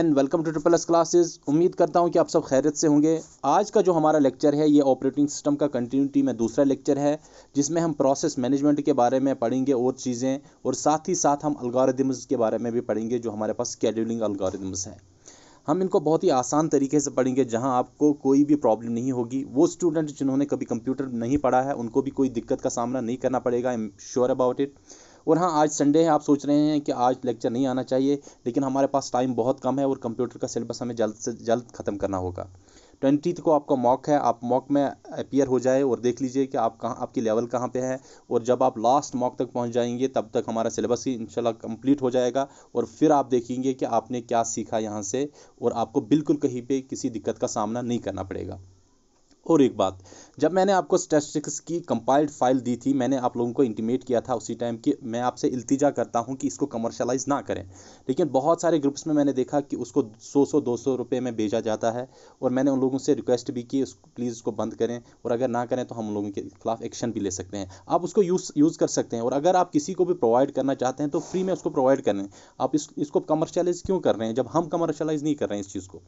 and welcome to triple S classes उम्मीद करता हूँ कि आप सब खैरियत से होंगे आज का जो हमारा लेक्चर है ये ऑपरेटिंग सिस्टम का कंटिन्यूटी में दूसरा लेक्चर है जिसमें हम प्रोसेस मैनेजमेंट के बारे में पढ़ेंगे और चीज़ें और साथ ही साथ हम अलगारिदम्स के बारे में भी पढ़ेंगे जो हमारे पास स्केड्यूलिंग अलगारिदम्स हैं हम इनको बहुत ही आसान तरीके से पढ़ेंगे जहाँ आपको कोई भी प्रॉब्लम नहीं होगी वो स्टूडेंट जिन्होंने कभी कंप्यूटर नहीं पढ़ा है उनको भी कोई दिक्कत का सामना नहीं करना पड़ेगा I am sure about it और हाँ आज संडे है आप सोच रहे हैं कि आज लेक्चर नहीं आना चाहिए लेकिन हमारे पास टाइम बहुत कम है और कंप्यूटर का सिलेबस हमें जल्द से जल्द ख़त्म करना होगा ट्वेंटी को आपका मॉक है आप मॉक में अपियर हो जाए और देख लीजिए कि आप कहाँ आपकी लेवल कहाँ पे है और जब आप लास्ट मॉक तक पहुँच जाएंगे तब तक हमारा सिलेबस ही इंशाल्लाह कंप्लीट हो जाएगा और फिर आप देखेंगे कि आपने क्या सीखा यहाँ से और आपको बिल्कुल कहीं पे किसी दिक्कत का सामना नहीं करना पड़ेगा और एक बात जब मैंने आपको स्टैटिस्टिक्स की कंपाइल्ड फाइल दी थी मैंने आप लोगों को इंटीमेट किया था उसी टाइम कि मैं आपसे इल्तिजा करता हूँ कि इसको कमर्शलाइज ना करें लेकिन बहुत सारे ग्रुप्स में मैंने देखा कि उसको 100 सौ दो सौ रुपये में भेजा जाता है और मैंने उन लोगों से रिक्वेस्ट भी की प्लीज़ उसको बंद करें और अगर ना करें तो हम लोगों के खिलाफ एक्शन भी ले सकते हैं आप उसको यूज़ यूज़ कर सकते हैं और अगर आप किसी को भी प्रोवाइड करना चाहते हैं तो फ्री में उसको प्रोवाइड करें आप इस, इसको कमर्शलाइज क्यों कर रहे हैं जब हम कमर्शलाइज नहीं कर रहे हैं इस चीज़ को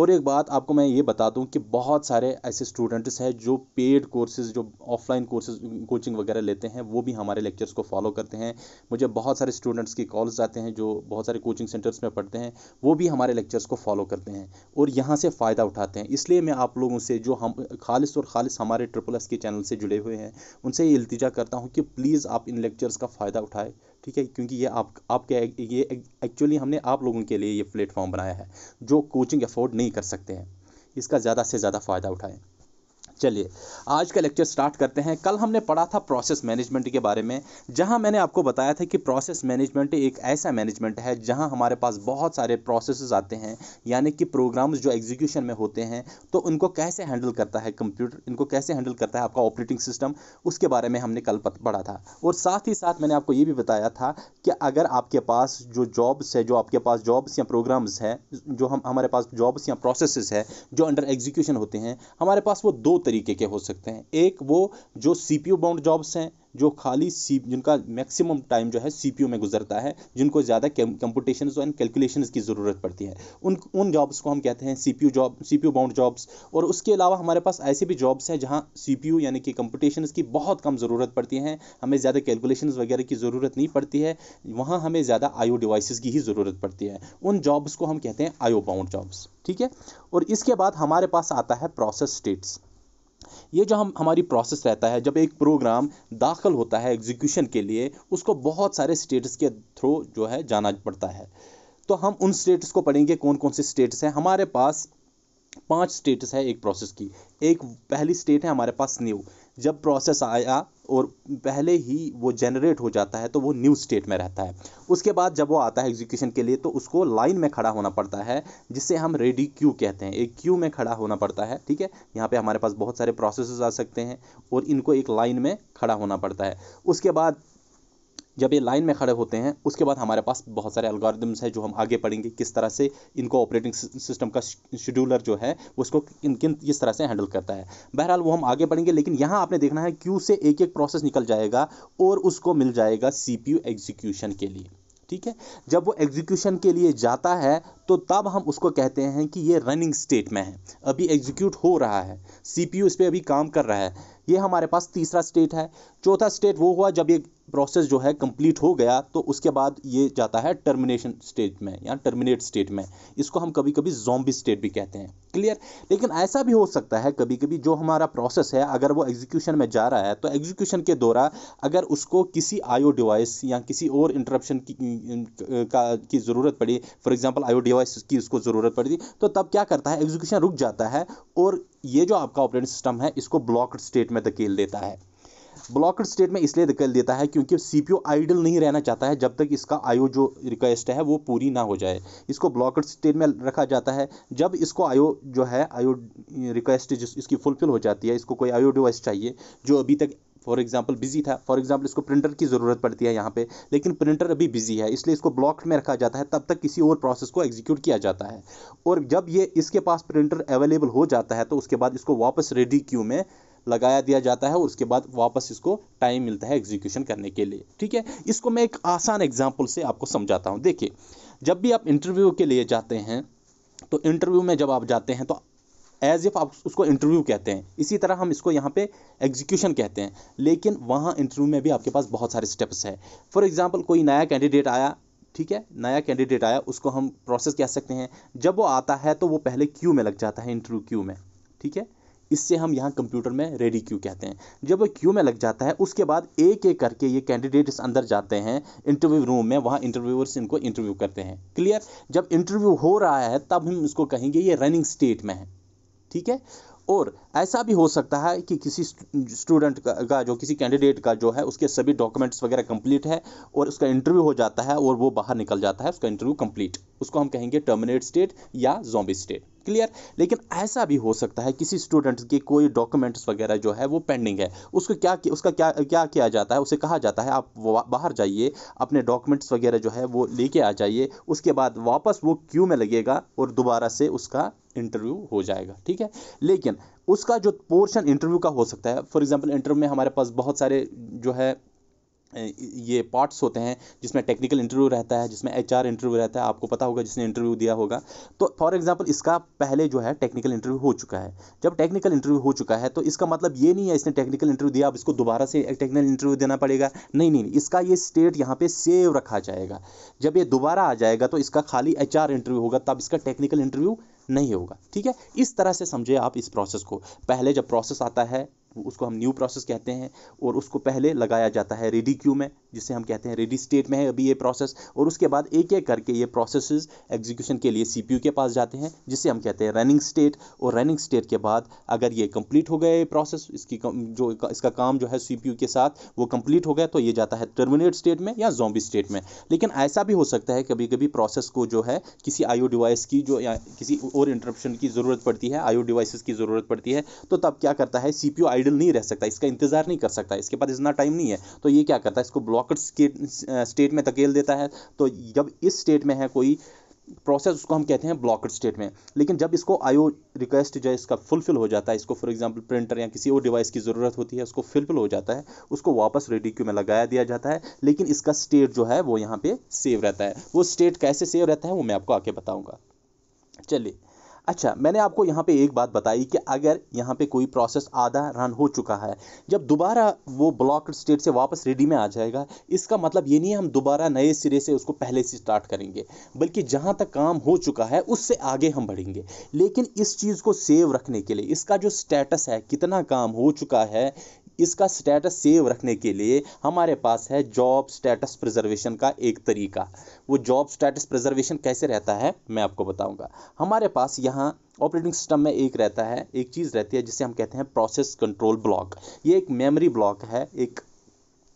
और एक बात आपको मैं ये बता दूं कि बहुत सारे ऐसे स्टूडेंट्स हैं जो पेड कोर्सेज जो ऑफलाइन कोर्सेज कोचिंग वगैरह लेते हैं वो भी हमारे लेक्चर्स को फॉलो करते हैं मुझे बहुत सारे स्टूडेंट्स की कॉल्स आते हैं जो बहुत सारे कोचिंग सेंटर्स में पढ़ते हैं वो भी हमारे लेक्चर्स को फॉलो करते हैं और यहाँ से फ़ायदा उठाते हैं इसलिए मैं आप लोगों से जो हम खालिश और खालिश हमारे ट्रिपल एस के चैनल से जुड़े हुए हैं उनसे ये इल्तिजा करता हूँ कि प्लीज़ आप इन लेक्चर्स का फ़ायदा उठाएँ ठीक है क्योंकि ये आप आपके ये एक्चुअली हमने आप लोगों के लिए ये प्लेटफॉर्म बनाया है जो कोचिंग अफोर्ड नहीं कर सकते हैं इसका ज़्यादा से ज़्यादा फ़ायदा उठाएँ चलिए आज का लेक्चर स्टार्ट करते हैं कल हमने पढ़ा था प्रोसेस मैनेजमेंट के बारे में जहां मैंने आपको बताया था कि प्रोसेस मैनेजमेंट एक ऐसा मैनेजमेंट है जहां हमारे पास बहुत सारे प्रोसेस आते हैं यानी कि प्रोग्राम्स जो एग्जीक्यूशन में होते हैं तो उनको कैसे हैंडल करता है कंप्यूटर इनको कैसे हैंडल करता है आपका ऑपरेटिंग सिस्टम उसके बारे में हमने कल पढ़ा था और साथ ही साथ मैंने आपको ये भी बताया था कि अगर आपके पास जो जॉब्स है जो आपके पास जॉब्स या प्रोग्राम्स हैं जो हम हमारे पास जॉब्स या प्रोसेस है जो अंडर एग्जीक्यूशन होते हैं हमारे पास वो दो तरीके के हो सकते हैं एक वो जो सी पी बाउंड जॉब्स हैं जो खाली सी जिनका मैक्सिमम टाइम जो है सी में गुजरता है जिनको ज़्यादा कंपटिशन एंड कैलकुलेशन की ज़रूरत पड़ती है उन उन जॉब्स को हम कहते हैं C job C bound jobs और उसके अलावा हमारे पास ऐसे भी जॉब्स हैं जहाँ सी यानी कि कंपटिशन की बहुत कम ज़रूरत पड़ती हैं हमें ज़्यादा कैलकुलेशन वगैरह की ज़रूरत नहीं पड़ती है वहाँ हमें ज़्यादा आयो डिवाइसिस की ही ज़रूरत पड़ती है उन जॉब्स को हम कहते हैं आयो बाउंड जॉब्स ठीक है और इसके बाद हमारे पास आता है प्रोसेस स्टेट्स ये जो हम हमारी प्रोसेस रहता है जब एक प्रोग्राम दाखिल होता है एग्जीक्यूशन के लिए उसको बहुत सारे स्टेटस के थ्रू जो है जाना पड़ता है तो हम उन स्टेटस को पढ़ेंगे कौन कौन से स्टेटस हैं हमारे पास पांच स्टेटस है एक प्रोसेस की एक पहली स्टेट है हमारे पास न्यू जब प्रोसेस आया और पहले ही वो जनरेट हो जाता है तो वो न्यू स्टेट में रहता है उसके बाद जब वो आता है एग्जीक्यूशन के लिए तो उसको लाइन में खड़ा होना पड़ता है जिसे हम रेडी क्यू कहते हैं एक क्यू में खड़ा होना पड़ता है ठीक है यहाँ पे हमारे पास बहुत सारे प्रोसेस आ सकते हैं और इनको एक लाइन में खड़ा होना पड़ता है उसके बाद जब ये लाइन में खड़े होते हैं उसके बाद हमारे पास बहुत सारे अलगोरिदम्स हैं जो हम आगे पढ़ेंगे किस तरह से इनको ऑपरेटिंग सिस्टम का शेड्यूलर जो है उसको किन किन किस तरह से हैंडल करता है बहरहाल वो हम आगे पढ़ेंगे लेकिन यहाँ आपने देखना है क्यू से एक एक प्रोसेस निकल जाएगा और उसको मिल जाएगा सी एग्जीक्यूशन के लिए ठीक है जब वो एग्जीक्यूशन के लिए जाता है तो तब हम उसको कहते हैं कि ये रनिंग स्टेट में है अभी एग्जीक्यूट हो रहा है सी यू इस पर अभी काम कर रहा है ये हमारे पास तीसरा स्टेट है चौथा स्टेट वो हुआ जब ये प्रोसेस जो है कंप्लीट हो गया तो उसके बाद ये जाता है टर्मिनेशन स्टेज में या टर्मिनेट स्टेट में इसको हम कभी कभी जॉम्बी स्टेट भी कहते हैं क्लियर लेकिन ऐसा भी हो सकता है कभी कभी जो हमारा प्रोसेस है अगर वो एग्जीक्यूशन में जा रहा है तो एग्जीक्यूशन के दौरान अगर उसको किसी आयो डिवाइस या किसी और इंटरप्शन की का की ज़रूरत पड़ी फॉर एग्जांपल आयो डिवाइस की उसको ज़रूरत पड़ी तो तब क्या करता है एग्जीक्यूशन रुक जाता है और ये जो आपका ऑपरेटिंग सिस्टम है इसको ब्लॉक स्टेट में धकेल देता है ब्लॉकड स्टेट में इसलिए निकल देता है क्योंकि ओ आइडल नहीं रहना चाहता है जब तक इसका आयो जो रिक्वेस्ट है वो पूरी ना हो जाए इसको ब्लॉकड स्टेट में रखा जाता है जब इसको आयो जो है आयो रिक्वेस्ट जिस इसकी फुलफिल हो जाती है इसको कोई आयो डिवाइस चाहिए जो अभी तक फॉर एग्जाम्पल बिजी था फॉर एग्जाम्पल इसको प्रिंटर की ज़रूरत पड़ती है यहाँ पे लेकिन प्रिंटर अभी बिजी है इसलिए इसको ब्लॉक में रखा जाता है तब तक किसी और प्रोसेस को एग्जीक्यूट किया जाता है और जब ये इसके पास प्रिंटर अवेलेबल हो जाता है तो उसके बाद इसको वापस रेडी क्यू में लगाया दिया जाता है और उसके बाद वापस इसको टाइम मिलता है एग्जीक्यूशन करने के लिए ठीक है इसको मैं एक आसान एग्जाम्पल से आपको समझाता हूँ देखिए जब भी आप इंटरव्यू के लिए जाते हैं तो इंटरव्यू में जब आप जाते हैं तो एज इफ़ आप उसको इंटरव्यू कहते हैं इसी तरह हम इसको यहाँ पे एग्जीक्यूशन कहते हैं लेकिन वहाँ इंटरव्यू में भी आपके पास बहुत सारे स्टेप्स है फॉर एग्ज़ाम्पल कोई नया कैंडिडेट आया ठीक है नया कैंडिडेट आया उसको हम प्रोसेस कह सकते हैं जब वो आता है तो वो पहले क्यू में लग जाता है इंटरव्यू क्यू में ठीक है इससे हम यहाँ कंप्यूटर में रेडी क्यू कहते हैं जब वो क्यू में लग जाता है उसके बाद एक एक करके ये कैंडिडेट्स अंदर जाते हैं इंटरव्यू रूम में वहाँ इंटरव्यूअर्स इनको इंटरव्यू करते हैं क्लियर जब इंटरव्यू हो रहा है तब हम इसको कहेंगे ये रनिंग स्टेट में है ठीक है और ऐसा भी हो सकता है कि किसी स्टूडेंट का, जो किसी कैंडिडेट का जो है उसके सभी डॉक्यूमेंट्स वगैरह कंप्लीट है और उसका इंटरव्यू हो जाता है और वो बाहर निकल जाता है उसका इंटरव्यू कंप्लीट उसको हम कहेंगे टर्मिनेट स्टेट या जॉम्बी स्टेट क्लियर लेकिन ऐसा भी हो सकता है किसी स्टूडेंट के कोई डॉक्यूमेंट्स वगैरह जो है वो पेंडिंग है उसको क्या उसका क्या क्या किया जाता है उसे कहा जाता है आप बाहर जाइए अपने डॉक्यूमेंट्स वगैरह जो है वो लेके आ जाइए उसके बाद वापस वो क्यू में लगेगा और दोबारा से उसका इंटरव्यू हो जाएगा ठीक है लेकिन उसका जो पोर्शन इंटरव्यू का हो सकता है फॉर एग्जाम्पल इंटरव्यू में हमारे पास बहुत सारे जो है ये पार्ट्स होते हैं जिसमें टेक्निकल इंटरव्यू रहता है जिसमें एच इंटरव्यू रहता है आपको पता होगा जिसने इंटरव्यू दिया होगा तो फॉर एग्जाम्पल इसका पहले जो है टेक्निकल इंटरव्यू हो चुका है जब टेक्निकल इंटरव्यू हो चुका है तो इसका मतलब ये नहीं है इसने टेक्निकल इंटरव्यू दिया अब इसको दोबारा से टेक्निकल इंटरव्यू देना पड़ेगा नहीं नहीं इसका ये स्टेट यहाँ पर सेव रखा जाएगा जब ये दोबारा आ जाएगा तो इसका खाली एच इंटरव्यू होगा तब इसका टेक्निकल इंटरव्यू नहीं होगा ठीक है इस तरह से समझे आप इस प्रोसेस को पहले जब प्रोसेस आता है उसको हम न्यू प्रोसेस कहते हैं और उसको पहले लगाया जाता है रेडी क्यू में जिसे हम कहते हैं रेडी स्टेट में है अभी ये प्रोसेस और उसके बाद एक एक करके ये प्रोसेस एग्जीक्यूशन के लिए सी के पास जाते हैं जिसे हम कहते हैं रनिंग स्टेट और रनिंग स्टेट के बाद अगर ये कंप्लीट हो गया ये प्रोसेस इसकी जो इसका काम जो है सी के साथ वो कंप्लीट हो गया तो ये जाता है टर्मिनेट स्टेट में या जोम्बी स्टेट में लेकिन ऐसा भी हो सकता है कभी कभी प्रोसेस को जो है किसी आईओ डिवाइस की जो या किसी और इंटरप्शन की ज़रूरत पड़ती है आईओ डिवाइसेस की ज़रूरत पड़ती है तो तब क्या करता है सीपीयू आई आइडल नहीं रह सकता इसका इंतज़ार नहीं कर सकता इसके पास इतना टाइम नहीं है तो ये क्या करता है इसको ब्लॉकड स्टेट में धकेल देता है तो जब इस स्टेट में है कोई प्रोसेस उसको हम कहते हैं ब्लॉकड स्टेट में लेकिन जब इसको आईओ रिक्वेस्ट जो है इसका फुलफिल हो जाता है इसको फॉर एग्जांपल प्रिंटर या किसी और डिवाइस की ज़रूरत होती है उसको फुलफिल हो जाता है उसको वापस रेडी क्यू में लगाया दिया जाता है लेकिन इसका स्टेट जो है वो यहाँ पे सेव रहता है वो स्टेट कैसे सेव रहता है वो मैं आपको आके बताऊँगा चलिए अच्छा मैंने आपको यहाँ पे एक बात बताई कि अगर यहाँ पे कोई प्रोसेस आधा रन हो चुका है जब दोबारा वो ब्लॉक स्टेट से वापस रेडी में आ जाएगा इसका मतलब ये नहीं है हम दोबारा नए सिरे से उसको पहले से स्टार्ट करेंगे बल्कि जहाँ तक काम हो चुका है उससे आगे हम बढ़ेंगे लेकिन इस चीज़ को सेव रखने के लिए इसका जो स्टेटस है कितना काम हो चुका है इसका स्टेटस सेव रखने के लिए हमारे पास है जॉब स्टेटस प्रिजर्वेशन का एक तरीका वो जॉब स्टेटस प्रिजर्वेशन कैसे रहता है मैं आपको बताऊंगा हमारे पास यहाँ ऑपरेटिंग सिस्टम में एक रहता है एक चीज़ रहती है जिसे हम कहते हैं प्रोसेस कंट्रोल ब्लॉक ये एक मेमोरी ब्लॉक है एक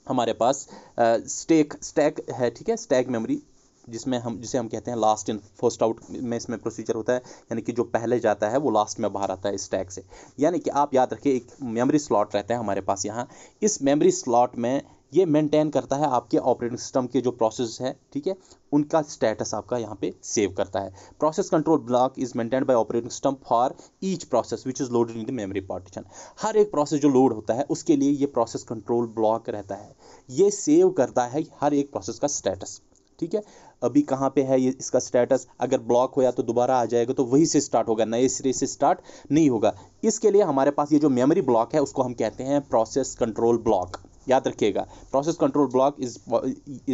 हमारे पास स्टेक स्टैक है ठीक है स्टैक मेमोरी जिसमें हम जिसे हम कहते हैं लास्ट इन फर्स्ट आउट में इसमें प्रोसीजर होता है यानी कि जो पहले जाता है वो लास्ट में बाहर आता है इस टैग से यानी कि आप याद रखिए एक मेमोरी स्लॉट रहता है हमारे पास यहाँ इस मेमोरी स्लॉट में ये मेंटेन करता है आपके ऑपरेटिंग सिस्टम के जो प्रोसेस है ठीक है उनका स्टेटस आपका यहाँ पे सेव करता है process control block is maintain by operating system for each process which is loaded in the memory partition हर एक प्रोसेस जो लोड होता है उसके लिए ये प्रोसेस कंट्रोल ब्लॉक रहता है ये सेव करता है हर एक प्रोसेस का स्टेटस ठीक है अभी कहाँ पे है ये इसका स्टेटस अगर ब्लॉक हो या तो दोबारा आ जाएगा तो वही से स्टार्ट होगा नए सिरे से स्टार्ट नहीं होगा इसके लिए हमारे पास ये जो मेमोरी ब्लॉक है उसको हम कहते हैं प्रोसेस कंट्रोल ब्लॉक याद रखिएगा प्रोसेस कंट्रोल ब्लॉक इज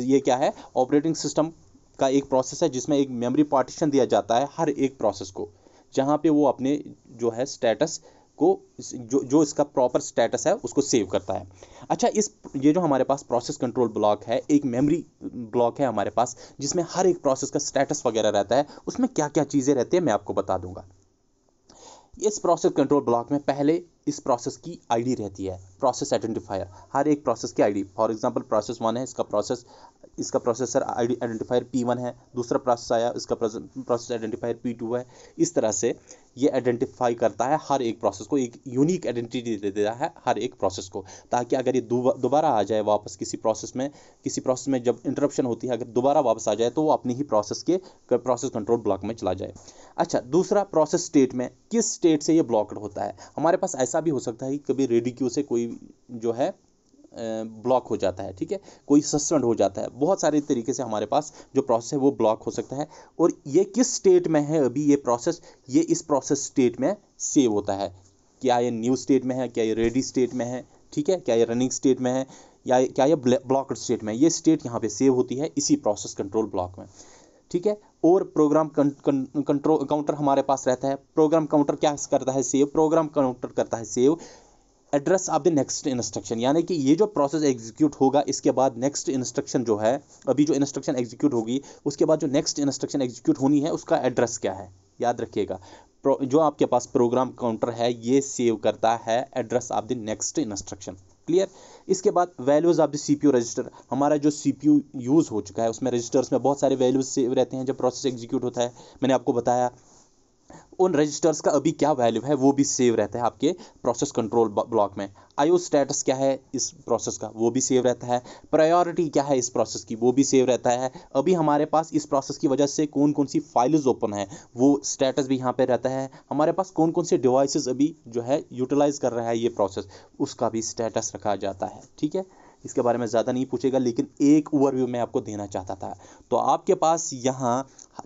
ये क्या है ऑपरेटिंग सिस्टम का एक प्रोसेस है जिसमें एक मेमोरी पार्टीशन दिया जाता है हर एक प्रोसेस को जहाँ पे वो अपने जो है स्टेटस इसको जो जो इसका प्रॉपर स्टेटस है उसको सेव करता है अच्छा इस ये जो हमारे पास प्रोसेस कंट्रोल ब्लॉक है एक मेमोरी ब्लॉक है हमारे पास जिसमें हर एक प्रोसेस का स्टेटस वगैरह रहता है उसमें क्या क्या चीज़ें रहती है मैं आपको बता दूंगा इस प्रोसेस कंट्रोल ब्लॉक में पहले इस प्रोसेस की आईडी रहती है प्रोसेस आइडेंटिफायर हर एक प्रोसेस की ID for example process one है इसका प्रोसेस इसका प्रोसेसर आइडेंटिफायर पी वन है दूसरा प्रोसेस आया इसका प्रोसेस आइडेंटिफायर पी टू है इस तरह से ये आइडेंटिफाई करता है हर एक प्रोसेस को एक यूनिक आइडेंटिटी दे देता है हर एक प्रोसेस को ताकि अगर ये दोबारा आ जाए वापस किसी प्रोसेस में किसी प्रोसेस में जब इंटरप्शन होती है अगर दोबारा वापस आ जाए तो वो अपनी ही प्रोसेस के प्रोसेस कंट्रोल ब्लॉक में चला जाए अच्छा दूसरा प्रोसेस स्टेट में किस स्टेट से ये ब्लॉकड होता है हमारे पास ऐसा भी हो सकता है कि कभी रेडिक्यू से कोई जो है ब्लॉक हो जाता है ठीक है कोई सस्पेंड हो जाता है बहुत सारे तरीके से हमारे पास जो प्रोसेस है वो ब्लॉक हो सकता है और ये किस स्टेट में है अभी ये प्रोसेस ये इस प्रोसेस स्टेट में सेव होता है क्या ये न्यू स्टेट में है क्या ये रेडी स्टेट में है ठीक है क्या ये रनिंग स्टेट में है या क्या ये ब्लॉकड स्टेट में ये स्टेट यहाँ पे सेव होती है इसी प्रोसेस कंट्रोल ब्लॉक में ठीक है और प्रोग्राम कंट्रोल काउंटर हमारे पास रहता है प्रोग्राम काउंटर क्या करता है सेव प्रोग्राम काउंटर करता है save address of the next instruction यानी कि ये जो प्रोसेस एग्जीक्यूट होगा इसके बाद नेक्स्ट इंस्ट्रक्शन जो है अभी जो इंस्ट्रक्शन एग्जीक्यूट होगी उसके बाद जो नेक्स्ट इंस्ट्रक्शन एग्जीक्यूट होनी है उसका एड्रेस क्या है याद रखिएगा जो आपके पास प्रोग्राम काउंटर है ये सेव करता है address of the next instruction clear इसके बाद values of the C P register हमारा जो सी पी यूज़ हो चुका है उसमें रजिस्टर्स में बहुत सारे वैल्यूज़ सेव रहते हैं जब प्रोसेस एग्जीक्यूट होता है मैंने आपको बताया उन रजिस्टर्स का अभी क्या वैल्यू है वो भी सेव रहता है आपके प्रोसेस कंट्रोल ब्लॉक में आईओ स्टेटस क्या है इस प्रोसेस का वो भी सेव रहता है प्रायोरिटी क्या है इस प्रोसेस की वो भी सेव रहता है अभी हमारे पास इस प्रोसेस की वजह से कौन कौन सी फाइल्स ओपन है वो स्टेटस भी यहाँ पे रहता है हमारे पास कौन कौन से डिवाइस अभी जो है यूटिलाइज कर रहा है ये प्रोसेस उसका भी स्टेटस रखा जाता है ठीक है इसके बारे में ज़्यादा नहीं पूछेगा लेकिन एक ओवरव्यू मैं आपको देना चाहता था तो आपके पास यहाँ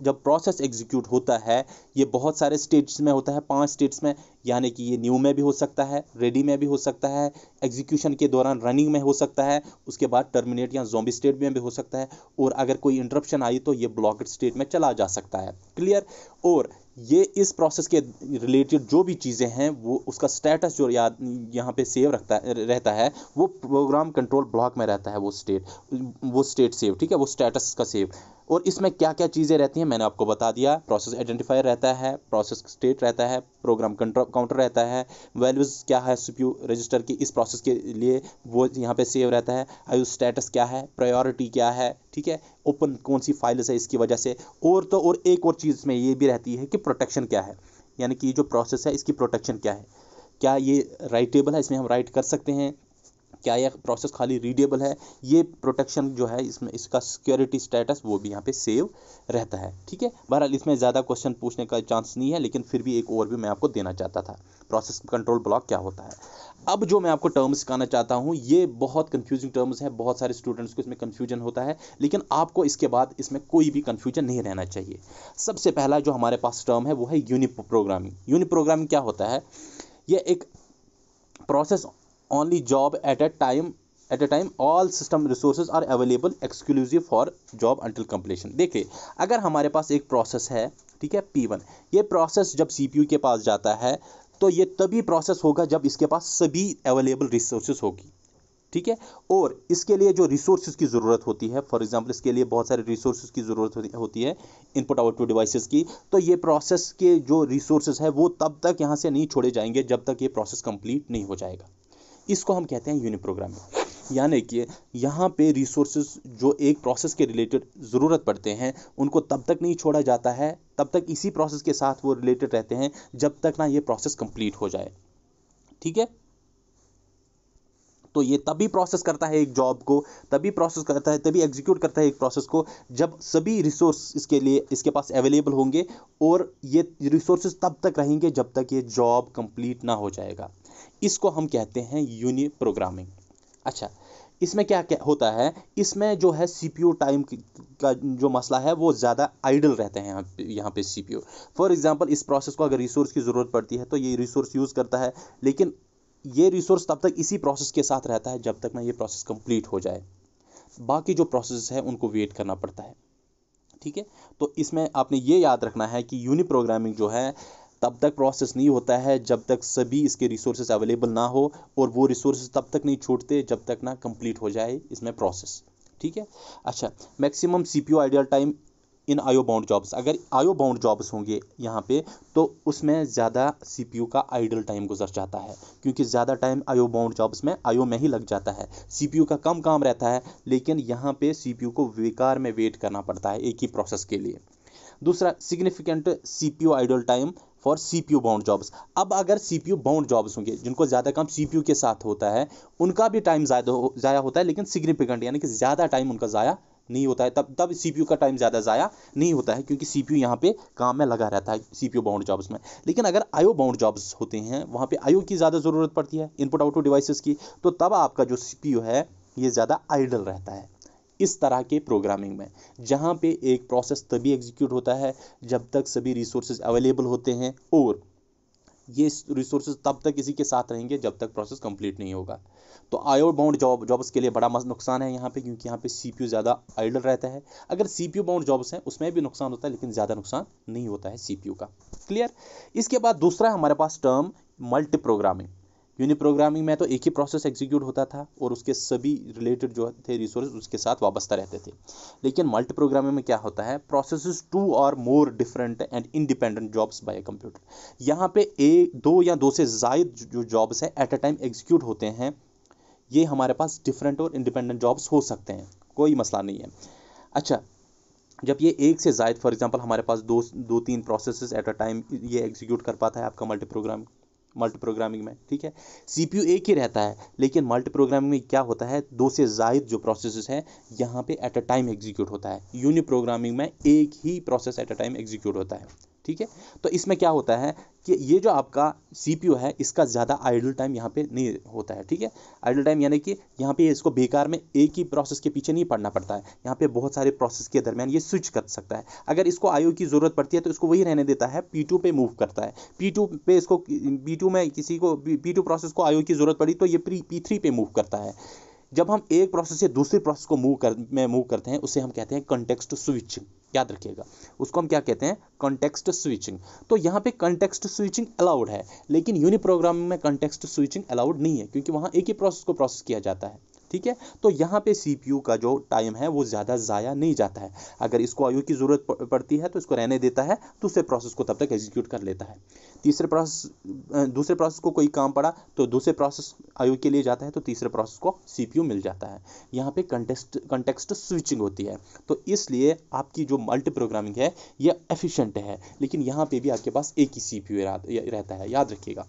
जब प्रोसेस एग्जीक्यूट होता है ये बहुत सारे स्टेट्स में होता है पांच स्टेट्स में यानी कि ये न्यू में भी हो सकता है रेडी में भी हो सकता है एग्जीक्यूशन के दौरान रनिंग में हो सकता है उसके बाद टर्मिनेट या जोम्बी स्टेट में भी हो सकता है और अगर कोई इंटरप्शन आई तो ये ब्लॉकड स्टेट में चला जा सकता है क्लियर और ये इस प्रोसेस के रिलेटेड जो भी चीज़ें हैं वो उसका स्टेटस जो याद यहाँ पे सेव रखता रहता है वो प्रोग्राम कंट्रोल ब्लॉक में रहता है वो स्टेट वो स्टेट सेव ठीक है वो स्टेटस का सेव और इसमें क्या क्या चीज़ें रहती हैं मैंने आपको बता दिया प्रोसेस आइडेंटिफायर रहता है प्रोसेस स्टेट रहता है प्रोग्राम कंट्रोल काउंटर रहता है वैल्यूज़ क्या है सीपीयू रजिस्टर की इस प्रोसेस के लिए वो यहाँ पे सेव रहता है आयु स्टेटस क्या है प्रायोरिटी क्या है ठीक है ओपन कौन सी फाइल्स है इसकी वजह से और तो और एक और चीज़ में ये भी रहती है कि प्रोटेक्शन क्या है यानी कि जो प्रोसेस है इसकी प्रोटेक्शन क्या है क्या ये राइटेबल है इसमें हम राइट कर सकते हैं क्या यह प्रोसेस खाली रीडेबल है ये प्रोटेक्शन जो है इसमें इसका सिक्योरिटी स्टेटस वो भी यहाँ पे सेव रहता है ठीक है बहरहाल इसमें ज़्यादा क्वेश्चन पूछने का चांस नहीं है लेकिन फिर भी एक और भी मैं आपको देना चाहता था प्रोसेस कंट्रोल ब्लॉक क्या होता है अब जो मैं आपको टर्म्स सिखाना चाहता हूँ ये बहुत कन्फ्यूजिंग टर्म्स हैं बहुत सारे स्टूडेंट्स को इसमें कन्फ्यूजन होता है लेकिन आपको इसके बाद इसमें कोई भी कन्फ्यूजन नहीं रहना चाहिए सबसे पहला जो हमारे पास टर्म है वो है यूनिप प्रोग्रामिंग यूनिप प्रोग्रामिंग क्या होता है यह एक process only job at a time at a time all system resources are available exclusive for job until completion देखिए अगर हमारे पास एक प्रोसेस है ठीक है पी वन ये प्रोसेस जब सी पी यू के पास जाता है तो ये तभी प्रोसेस होगा जब इसके पास सभी अवेलेबल रिसोर्सेज होगी ठीक है और इसके लिए जो रिसोर्सेज की ज़रूरत होती है फॉर एग्जांपल इसके लिए बहुत सारे रिसोर्सेज की ज़रूरत होती है इनपुट आउटपुट डिवाइसेस की तो ये प्रोसेस के जो रिसोर्सेज है वो तब तक यहाँ से नहीं छोड़े जाएंगे जब तक ये प्रोसेस कंप्लीट नहीं हो जाएगा इसको हम कहते हैं यूनिप्रोग्रामिंग यानी कि यहाँ पे रिसोर्स जो एक प्रोसेस के रिलेटेड ज़रूरत पड़ते हैं उनको तब तक नहीं छोड़ा जाता है तब तक इसी प्रोसेस के साथ वो रिलेटेड रहते हैं जब तक ना ये प्रोसेस कंप्लीट हो जाए ठीक है तो ये तभी प्रोसेस करता है एक जॉब को तभी प्रोसेस करता है तभी एग्जीक्यूट करता है एक प्रोसेस को जब सभी रिसोर्स इसके लिए इसके पास अवेलेबल होंगे और ये रिसोर्स तब तक रहेंगे जब तक ये जॉब कंप्लीट ना हो जाएगा इसको हम कहते हैं यूनि प्रोग्रामिंग अच्छा इसमें क्या क्या होता है इसमें जो है सी पी टाइम का जो मसला है वो ज़्यादा आइडल रहते हैं यहाँ पे यहाँ सी पी फॉर एग्ज़ाम्पल इस प्रोसेस को अगर रिसोर्स की ज़रूरत पड़ती है तो ये रिसोर्स यूज़ करता है लेकिन ये रिसोर्स तब तक इसी प्रोसेस के साथ रहता है जब तक ना ये प्रोसेस कम्प्लीट हो जाए बाकी जो प्रोसेस है उनको वेट करना पड़ता है ठीक है तो इसमें आपने ये याद रखना है कि यूनि प्रोग्रामिंग जो है तब तक प्रोसेस नहीं होता है जब तक सभी इसके रिसोर्सेज अवेलेबल ना हो और वो रिसोर्सेज तब तक नहीं छूटते जब तक ना कंप्लीट हो जाए इसमें प्रोसेस ठीक है अच्छा maximum C P ideal time in IO bound jobs अगर आयो बाउंड जॉब्स होंगे यहाँ पे तो उसमें ज़्यादा सी का आइडियल टाइम गुजर जाता है क्योंकि ज़्यादा टाइम आयो बाउंड जॉब्स में आयो में ही लग जाता है सी का कम काम रहता है लेकिन यहाँ पे सी को बेकार में वेट करना पड़ता है एक ही प्रोसेस के लिए दूसरा significant C ideal time for C P U bound jobs अब अगर C P U bound jobs होंगे जिनको ज़्यादा काम सी पी यू के साथ होता है उनका भी टाइम ज़्यादा हो, ज़ाया होता है लेकिन सिग्निफिकेंट यानी कि ज़्यादा टाइम उनका ज़ाया नहीं होता है तब तब सी पी यू का टाइम ज़्यादा ज़ाया नहीं होता है क्योंकि सी पी यू यहाँ पे काम में लगा रहता है सी पी बाउंड जॉब्स में लेकिन अगर आयो बाउंड जॉब्स होते हैं वहाँ पे आयो की ज़्यादा ज़रूरत पड़ती है इनपुट आउटपुट डिवाइसेस की तो तब आपका जो सी पी है ये ज़्यादा आइडल रहता है इस तरह के प्रोग्रामिंग में जहाँ पे एक प्रोसेस तभी एग्जीक्यूट होता है जब तक सभी रिसोर्सेज अवेलेबल होते हैं और ये रिसोर्सेज तब तक इसी के साथ रहेंगे जब तक प्रोसेस कंप्लीट नहीं होगा तो आयो बाउंड जॉब जॉब्स के लिए बड़ा नुकसान है यहाँ पे क्योंकि यहाँ पे सी पी ज़्यादा आइडल रहता है अगर सी पी बाउंड जॉब्स हैं उसमें भी नुकसान होता है लेकिन ज़्यादा नुकसान नहीं होता है सी पी का क्लियर इसके बाद दूसरा हमारे पास term multi programming uni programming में तो एक ही प्रोसेस एग्जीक्यूट होता था और उसके सभी रिलेटेड जो थे रिसोर्स उसके साथ वाबस्ता रहते थे लेकिन मल्टी प्रोग्रामिंग में क्या होता है process two or more different and independent jobs by computer यहाँ पे एक दो या दो से जायद जो जॉब्स हैं एट अ टाइम एग्जीक्यूट होते हैं ये हमारे पास डिफरेंट और इंडिपेंडेंट जॉब्स हो सकते हैं कोई मसला नहीं है अच्छा जब ये एक से जायद फॉर एग्जांपल हमारे पास दो दो तीन प्रोसेसेस एट अ टाइम ये एग्जीक्यूट कर पाता है आपका मल्टी प्रोग्राम मल्टी प्रोग्रामिंग में ठीक है सीपीयू एक ही रहता है लेकिन मल्टी प्रोग्रामिंग में क्या होता है दो से जायद जो प्रोसेस हैं यहाँ पे एट अ टाइम एग्जीक्यूट होता है यूनि प्रोग्रामिंग में एक ही process at a time execute होता है ठीक है तो इसमें क्या होता है कि ये जो आपका सी है इसका ज़्यादा आइडल टाइम यहाँ पे नहीं होता है ठीक है आइडल टाइम यानी कि यहाँ पे इसको बेकार में एक ही प्रोसेस के पीछे नहीं पड़ना पड़ता है यहाँ पे बहुत सारे प्रोसेस के दरमियान ये स्विच कर सकता है अगर इसको आयो की ज़रूरत पड़ती है तो इसको वही रहने देता है पी पे मूव करता है पी पे इसको पी में किसी को पी प्रोसेस को आयो की ज़रूरत पड़ी तो ये पी पे मूव करता है जब हम एक प्रोसेस से दूसरी प्रोसेस को मूव कर में मूव करते हैं उसे हम कहते हैं कंटेक्स्ट स्विचिंग याद रखिएगा उसको हम क्या कहते हैं कंटेक्स्ट स्विचिंग तो यहाँ पे कंटेक्स्ट स्विचिंग अलाउड है लेकिन यूनि प्रोग्रामिंग में कंटेक्सट स्विचिंग अलाउड नहीं है क्योंकि वहाँ एक ही प्रोसेस को प्रोसेस किया जाता है ठीक है तो यहाँ पे सीपीयू का जो टाइम है वो ज़्यादा ज़ाया नहीं जाता है अगर इसको आयु की ज़रूरत पड़ती है तो इसको रहने देता है दूसरे तो प्रोसेस को तब तक एग्जीक्यूट कर लेता है तीसरे प्रोसेस दूसरे प्रोसेस को कोई काम पड़ा तो दूसरे प्रोसेस आयु के लिए जाता है तो तीसरे प्रोसेस को यू मिल जाता है यहाँ पर कंटेस्ट कंटेक्सट स्विचिंग होती है तो इसलिए आपकी जो मल्टी प्रोग्रामिंग है यह एफ़िशेंट है लेकिन यहाँ पर भी आपके पास एक ही यू रहता है याद रखिएगा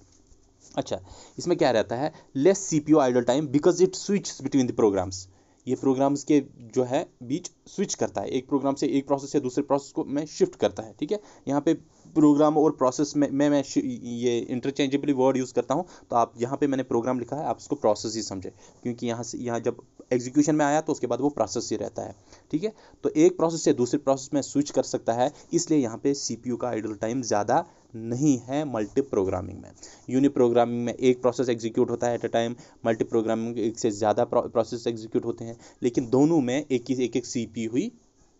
अच्छा इसमें क्या रहता है less C P idle time because it switch between the programs ये प्रोग्राम्स के जो है बीच स्विच करता है एक प्रोग्राम से एक प्रोसेस या दूसरे प्रोसेस को मैं शिफ्ट करता है ठीक है यहाँ पे प्रोग्राम और प्रोसेस में मैं मैं ये इंटरचेंजेबली वर्ड यूज़ करता हूँ तो आप यहाँ पे मैंने प्रोग्राम लिखा है आप इसको प्रोसेस ही समझें क्योंकि यहाँ से यहाँ जब एग्जीक्यूशन में आया तो उसके बाद वो प्रोसेस ही रहता है ठीक है तो एक प्रोसेस से दूसरे प्रोसेस में स्विच कर सकता है इसलिए यहाँ पे सी का आइडल टाइम ज़्यादा नहीं है मल्टी प्रोग्रामिंग में यूनि प्रोग्रामिंग में एक प्रोसेस एग्जीक्यूट होता है at a time multiprogramming एक से ज़्यादा प्रोसेस एग्जीक्यूट होते हैं लेकिन दोनों में एक ही एक एक सी पी हुई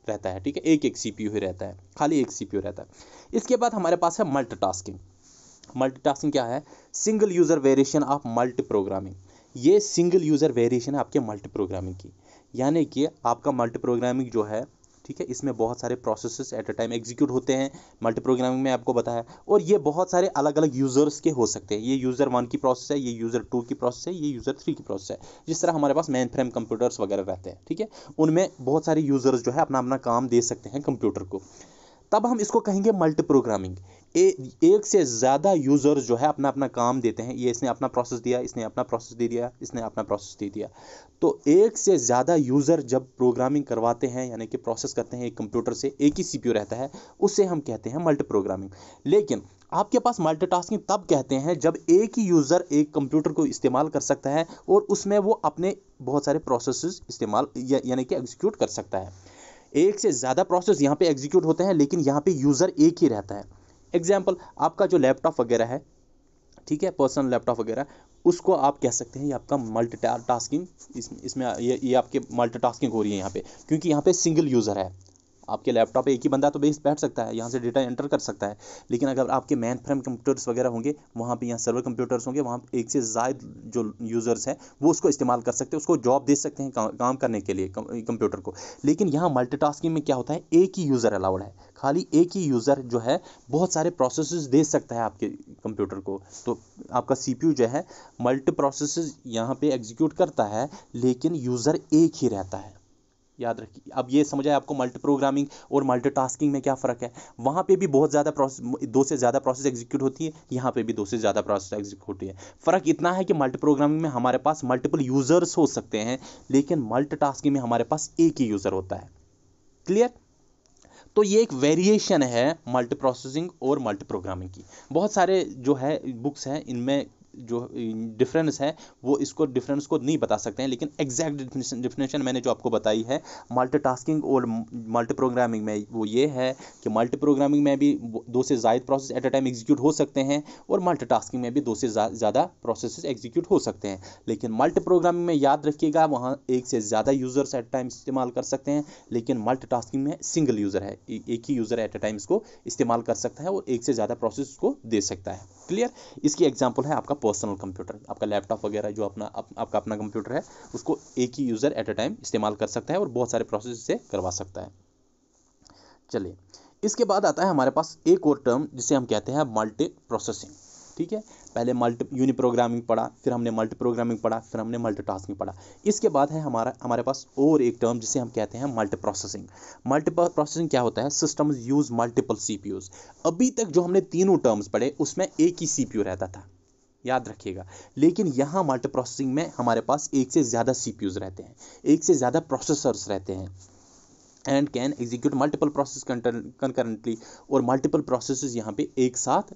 रहता है ठीक है एक एक सी पी यू रहता है खाली एक सी पी यू रहता है इसके बाद हमारे पास है मल्टी टास्किंग मल्टी टास्किंग क्या है single user variation of multiprogramming ये सिंगल यूज़र वेरिएशन है आपके मल्टी प्रोग्रामिंग की यानी कि आपका मल्टी प्रोग्रामिंग जो है ठीक है इसमें बहुत सारे processes at a time execute होते हैं मल्टी प्रोग्रामिंग में आपको बताया और ये बहुत सारे अलग अलग यूज़र्स के हो सकते हैं ये यूज़र वन की प्रोसेस है ये यूज़र टू की प्रोसेस है ये यूज़र थ्री की प्रोसेस है जिस तरह हमारे पास मेन फ्रेम कंप्यूटर्स वगैरह रहते हैं ठीक है उनमें बहुत सारे यूज़र्स जो है अपना अपना काम दे सकते हैं कंप्यूटर को तब हम इसको कहेंगे मल्टी प्रोग्रामिंग ए, एक से ज़्यादा यूज़र्स जो है अपना अपना काम देते हैं ये इसने अपना प्रोसेस दिया इसने अपना प्रोसेस दे दिया इसने अपना प्रोसेस दे दिया तो एक से ज़्यादा यूज़र जब प्रोग्रामिंग करवाते हैं यानी कि प्रोसेस करते हैं एक कंप्यूटर से एक ही सी रहता है उससे हम कहते हैं मल्टी प्रोग्रामिंग लेकिन आपके पास मल्टीटास्किंग तब कहते हैं जब एक ही यूज़र एक कंप्यूटर को इस्तेमाल कर सकता है और उसमें वो अपने बहुत सारे प्रोसेस इस्तेमाल यानी कि एग्जीक्यूट कर सकता है एक से ज़्यादा प्रोसेस यहाँ पे एग्जीक्यूट होते हैं लेकिन यहाँ पे यूज़र एक ही रहता है एग्जाम्पल आपका जो लैपटॉप वगैरह है ठीक है पर्सनल लैपटॉप वगैरह उसको आप कह सकते हैं ये आपका मल्टी टास्किंग इसमें इस ये ये आपके मल्टी टास्किंग हो रही है यहाँ पे क्योंकि यहाँ पे सिंगल यूज़र है आपके लैपटॉप पे एक ही बंदा तो बेस बैठ सकता है यहाँ से डेटा एंटर कर सकता है लेकिन अगर आपके मैन फ्रेम कंप्यूटर्स वगैरह होंगे वहाँ पे यहाँ सर्वर कंप्यूटर्स होंगे वहाँ एक से ज़्यादा जो यूज़र्स हैं वो उसको इस्तेमाल कर सकते हैं उसको जॉब दे सकते हैं का, काम करने के लिए कंप्यूटर को लेकिन यहाँ मल्टी में क्या होता है एक ही यूज़र अलाउड है खाली एक ही यूज़र जो है बहुत सारे प्रोसेस दे सकता है आपके कंप्यूटर को तो आपका सी जो है मल्टी प्रोसेस यहाँ पर एग्जीक्यूट करता है लेकिन यूज़र एक ही रहता है याद रखिए अब ये समझ आए आपको मल्टी प्रोग्रामिंग और मल्टीटास्किंग में क्या फ़र्क है वहाँ पे भी बहुत ज़्यादा प्रोसेस दो से ज़्यादा प्रोसेस एग्जीक्यूट होती है यहाँ पे भी दो से ज़्यादा प्रोसेस एग्जीक्यूट होती है फ़र्क इतना है कि मल्टी प्रोग्रामिंग में हमारे पास मल्टीपल यूज़र्स हो सकते हैं लेकिन मल्टी में हमारे पास एक ही यूज़र होता है क्लियर तो ये एक वेरिएशन है मल्टी प्रोसेसिंग और मल्टी प्रोग्रामिंग की बहुत सारे जो है बुक्स हैं इनमें जो डिफरेंस है वो इसको डिफरेंस को नहीं बता सकते हैं लेकिन एग्जैक्ट डिफिनेशन मैंने जो आपको बताई है मल्टी और मल्टी प्रोग्रामिंग में वो ये है कि मल्टी प्रोग्रामिंग में भी दो से ज़ायद process at a time execute हो सकते हैं और मल्टी में भी दो से ज़्यादा प्रोसेस एग्जीक्यूट हो सकते हैं लेकिन मल्टी प्रोग्रामिंग में याद रखिएगा वहाँ एक से ज़्यादा यूज़र्स एट टाइम इस्तेमाल कर सकते हैं लेकिन मल्टी में सिंगल यूज़र है एक ही यूज़र एट अ टाइम इसको इस्तेमाल कर सकता है और एक से ज़्यादा प्रोसेस को दे सकता है क्लियर इसकी एग्जाम्पल है आपका पर्सनल कंप्यूटर आपका लैपटॉप वगैरह जो अपना अप, आपका अपना कंप्यूटर है उसको एक ही यूज़र एट अ टाइम इस्तेमाल कर सकता है और बहुत सारे प्रोसेस इसे करवा सकता है चलिए इसके बाद आता है हमारे पास एक और टर्म जिसे हम कहते हैं मल्टी प्रोसेसिंग ठीक है पहले मल्टी यूनि प्रोग्रामिंग पढ़ा फिर हमने मल्टी प्रोग्रामिंग पढ़ा फिर हमने मल्टी टास्किंग पढ़ा इसके बाद है हमारा हमारे पास और एक टर्म जिसे हम कहते हैं मल्टी प्रोसेसिंग मल्टी प्रोसेसिंग क्या होता है सिस्टम्स यूज़ मल्टीपल सी अभी तक जो हमने तीनों टर्म्स पढ़े उसमें एक ही सी रहता था याद रखिएगा लेकिन यहाँ मल्टी प्रोसेसिंग में हमारे पास एक से ज़्यादा सी रहते हैं एक से ज़्यादा प्रोसेसर्स रहते हैं and can execute multiple process concurrently और मल्टीपल प्रोसेस यहाँ पे एक साथ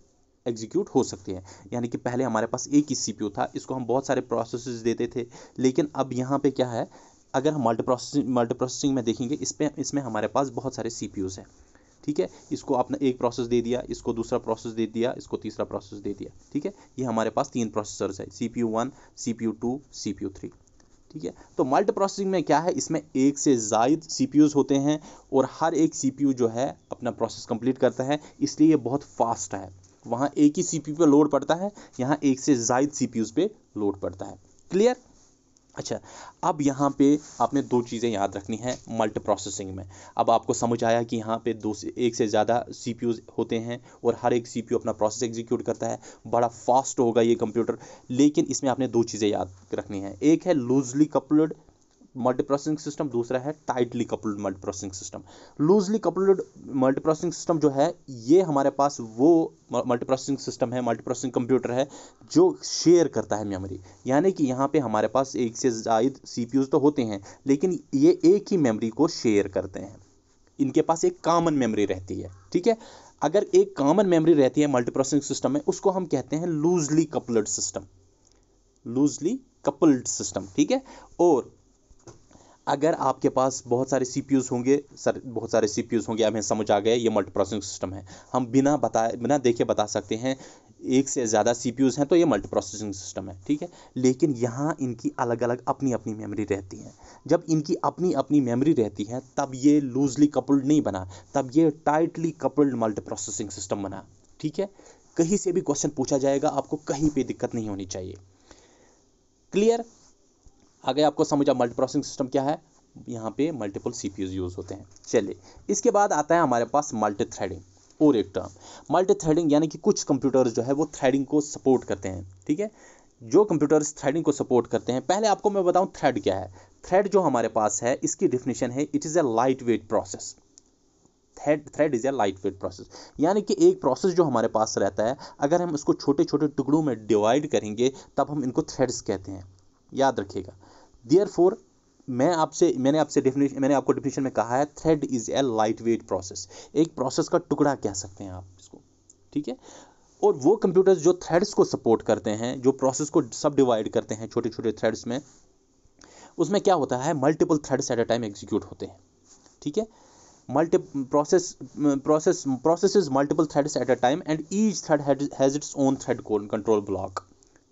एग्जीक्यूट हो सकते हैं यानी कि पहले हमारे पास एक ही सी था इसको हम बहुत सारे प्रोसेस देते थे लेकिन अब यहाँ पे क्या है अगर हम मल्टी प्रोसेसिंग मल्टी प्रोसेसिंग में देखेंगे इस पर इसमें हमारे पास बहुत सारे सी पी यूज़ हैं ठीक है इसको आपने एक प्रोसेस दे दिया इसको दूसरा प्रोसेस दे दिया इसको तीसरा प्रोसेस दे दिया ठीक है ये हमारे पास तीन प्रोसेसर्स है C P U one C P U two C P U three ठीक है तो मल्टी प्रोसेसिंग में क्या है इसमें एक से जायद सी पी यूज़ होते हैं और हर एक सी पी यू जो है अपना प्रोसेस कंप्लीट करता है इसलिए ये बहुत फास्ट है वहाँ एक ही सी पी यू पर लोड पड़ता है यहाँ एक से जायद सी पी यूज़ पे लोड पड़ता है क्लियर अच्छा अब यहाँ पे आपने दो चीज़ें याद रखनी है मल्टी प्रोसेसिंग में अब आपको समझ आया कि यहाँ पे दो से एक से ज़्यादा सी होते हैं और हर एक सी अपना प्रोसेस एग्जीक्यूट करता है बड़ा फास्ट होगा ये कंप्यूटर लेकिन इसमें आपने दो चीज़ें याद रखनी है एक है loosely coupled multiprocessing system दूसरा है tightly coupled multiprocessing system loosely coupled multiprocessing system जो है ये हमारे पास वो मल्टी प्रोसेसिंग सिस्टम है मल्टी प्रोसेसिंग कंप्यूटर है जो शेयर करता है मेमोरी यानी कि यहाँ पे हमारे पास एक से जायद सी तो होते हैं लेकिन ये एक ही मेमोरी को शेयर करते हैं इनके पास एक कॉमन मेमोरी रहती है ठीक है अगर एक कॉमन मेमोरी रहती है मल्टी प्रोसेसिंग सिस्टम में उसको हम कहते हैं loosely coupled system loosely coupled system ठीक है और अगर आपके पास बहुत सारे सी होंगे सर बहुत सारे सी होंगे हमें समझ आ गए ये मल्टी प्रोसेसिंग सिस्टम है हम बिना बताए बिना देखे बता सकते हैं एक से ज़्यादा सी हैं तो ये मल्टी प्रोसेसिंग सिस्टम है ठीक है लेकिन यहाँ इनकी अलग अलग अपनी अपनी मेमोरी रहती है जब इनकी अपनी अपनी मेमोरी रहती है तब ये लूजली कपल्ड नहीं बना तब ये tightly coupled multiprocessing system बना ठीक है कहीं से भी क्वेश्चन पूछा जाएगा आपको कहीं पे दिक्कत नहीं होनी चाहिए क्लियर आगे आपको समझा मल्टी प्रोसेसिंग सिस्टम क्या है यहाँ पे मल्टीपल सी यूज़ होते हैं चलिए इसके बाद आता है हमारे पास मल्टी थ्रेडिंग और एक टर्म मल्टी थ्रेडिंग यानी कि कुछ कंप्यूटर्स जो है वो थ्रेडिंग को सपोर्ट करते हैं ठीक है जो कंप्यूटर्स थ्रेडिंग को सपोर्ट करते हैं पहले आपको मैं बताऊं थ्रेड क्या है थ्रेड जो हमारे पास है इसकी डिफिनेशन है it is a lightweight process thread thread is a lightweight process यानी कि एक प्रोसेस जो हमारे पास रहता है अगर हम इसको छोटे छोटे टुकड़ों में डिवाइड करेंगे तब हम इनको थ्रेड्स कहते हैं याद रखिएगा दियर फोर मैं आपसे मैंने आपसे डेफिनेशन मैंने आपको डेफिनेशन में कहा है thread is a lightweight process एक प्रोसेस का टुकड़ा कह सकते हैं आप इसको ठीक है और वो कंप्यूटर्स जो थ्रेड्स को सपोर्ट करते हैं जो प्रोसेस को सब डिवाइड करते हैं छोटे छोटे थ्रेड्स में उसमें क्या होता है multiple threads at a time execute होते हैं ठीक है multi process process process multiple threads at a time and each thread has its own thread control block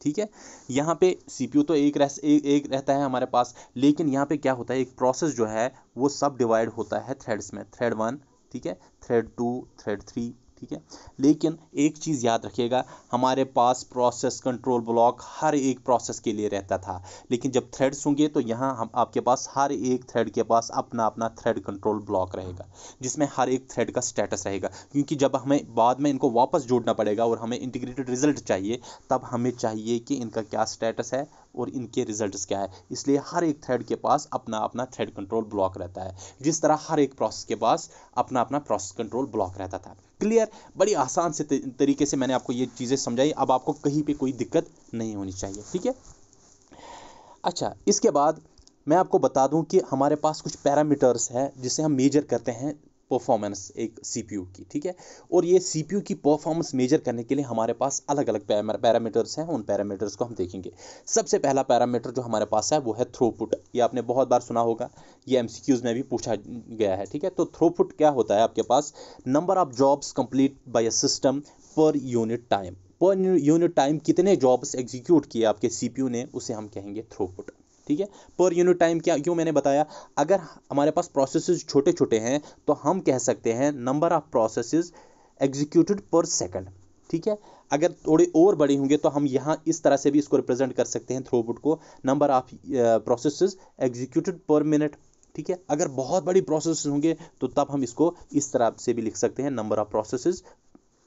ठीक है यहाँ पे सीपीयू तो एक रह एक, एक रहता है हमारे पास लेकिन यहाँ पे क्या होता है एक प्रोसेस जो है वो सब डिवाइड होता है थ्रेड्स में थ्रेड वन ठीक है थ्रेड टू थ्रेड थ्री ठीक है लेकिन एक चीज़ याद रखिएगा हमारे पास प्रोसेस कंट्रोल ब्लॉक हर एक प्रोसेस के लिए रहता था लेकिन जब थ्रेड्स होंगे तो यहाँ हम आपके पास हर एक थ्रेड के पास अपना अपना थ्रेड कंट्रोल ब्लॉक रहेगा जिसमें हर एक थ्रेड का स्टेटस रहेगा क्योंकि जब हमें बाद में इनको वापस जोड़ना पड़ेगा और हमें इंटीग्रेटेड रिजल्ट चाहिए तब हमें चाहिए कि इनका क्या स्टेटस है और इनके रिजल्ट्स क्या है इसलिए हर एक थ्रेड के पास अपना अपना थ्रेड कंट्रोल ब्लॉक रहता है जिस तरह हर एक प्रोसेस के पास अपना अपना प्रोसेस कंट्रोल ब्लॉक रहता था क्लियर बड़ी आसान से तरीके से मैंने आपको ये चीज़ें समझाई अब आपको कहीं पर कोई दिक्कत नहीं होनी चाहिए ठीक है अच्छा इसके बाद मैं आपको बता दूं कि हमारे पास कुछ पैरामीटर्स हैं जिसे हम मेजर करते हैं परफॉर्मेंस एक सी की ठीक है और ये सी की परफॉर्मेंस मेजर करने के लिए हमारे पास अलग अलग पैरामीटर्स हैं उन पैरामीटर्स को हम देखेंगे सबसे पहला पैरामीटर जो हमारे पास है वो है थ्रोपुट ये आपने बहुत बार सुना होगा ये एम में भी पूछा गया है ठीक है तो थ्रोपुट क्या होता है आपके पास number of jobs complete by a system per unit time per unit time कितने जॉब्स एग्जीक्यूट किए आपके सी ने उसे हम कहेंगे थ्रोपुट ठीक है पर यूनिट टाइम क्या क्यों मैंने बताया अगर हमारे पास प्रोसेसेस छोटे छोटे हैं तो हम कह सकते हैं number of processes executed per second ठीक है अगर थोड़े और बड़े होंगे तो हम यहाँ इस तरह से भी इसको रिप्रेजेंट कर सकते हैं थ्रोपुट को number of processes executed per minute ठीक है अगर बहुत बड़ी प्रोसेस होंगे तो तब हम इसको इस तरह से भी लिख सकते हैं number of processes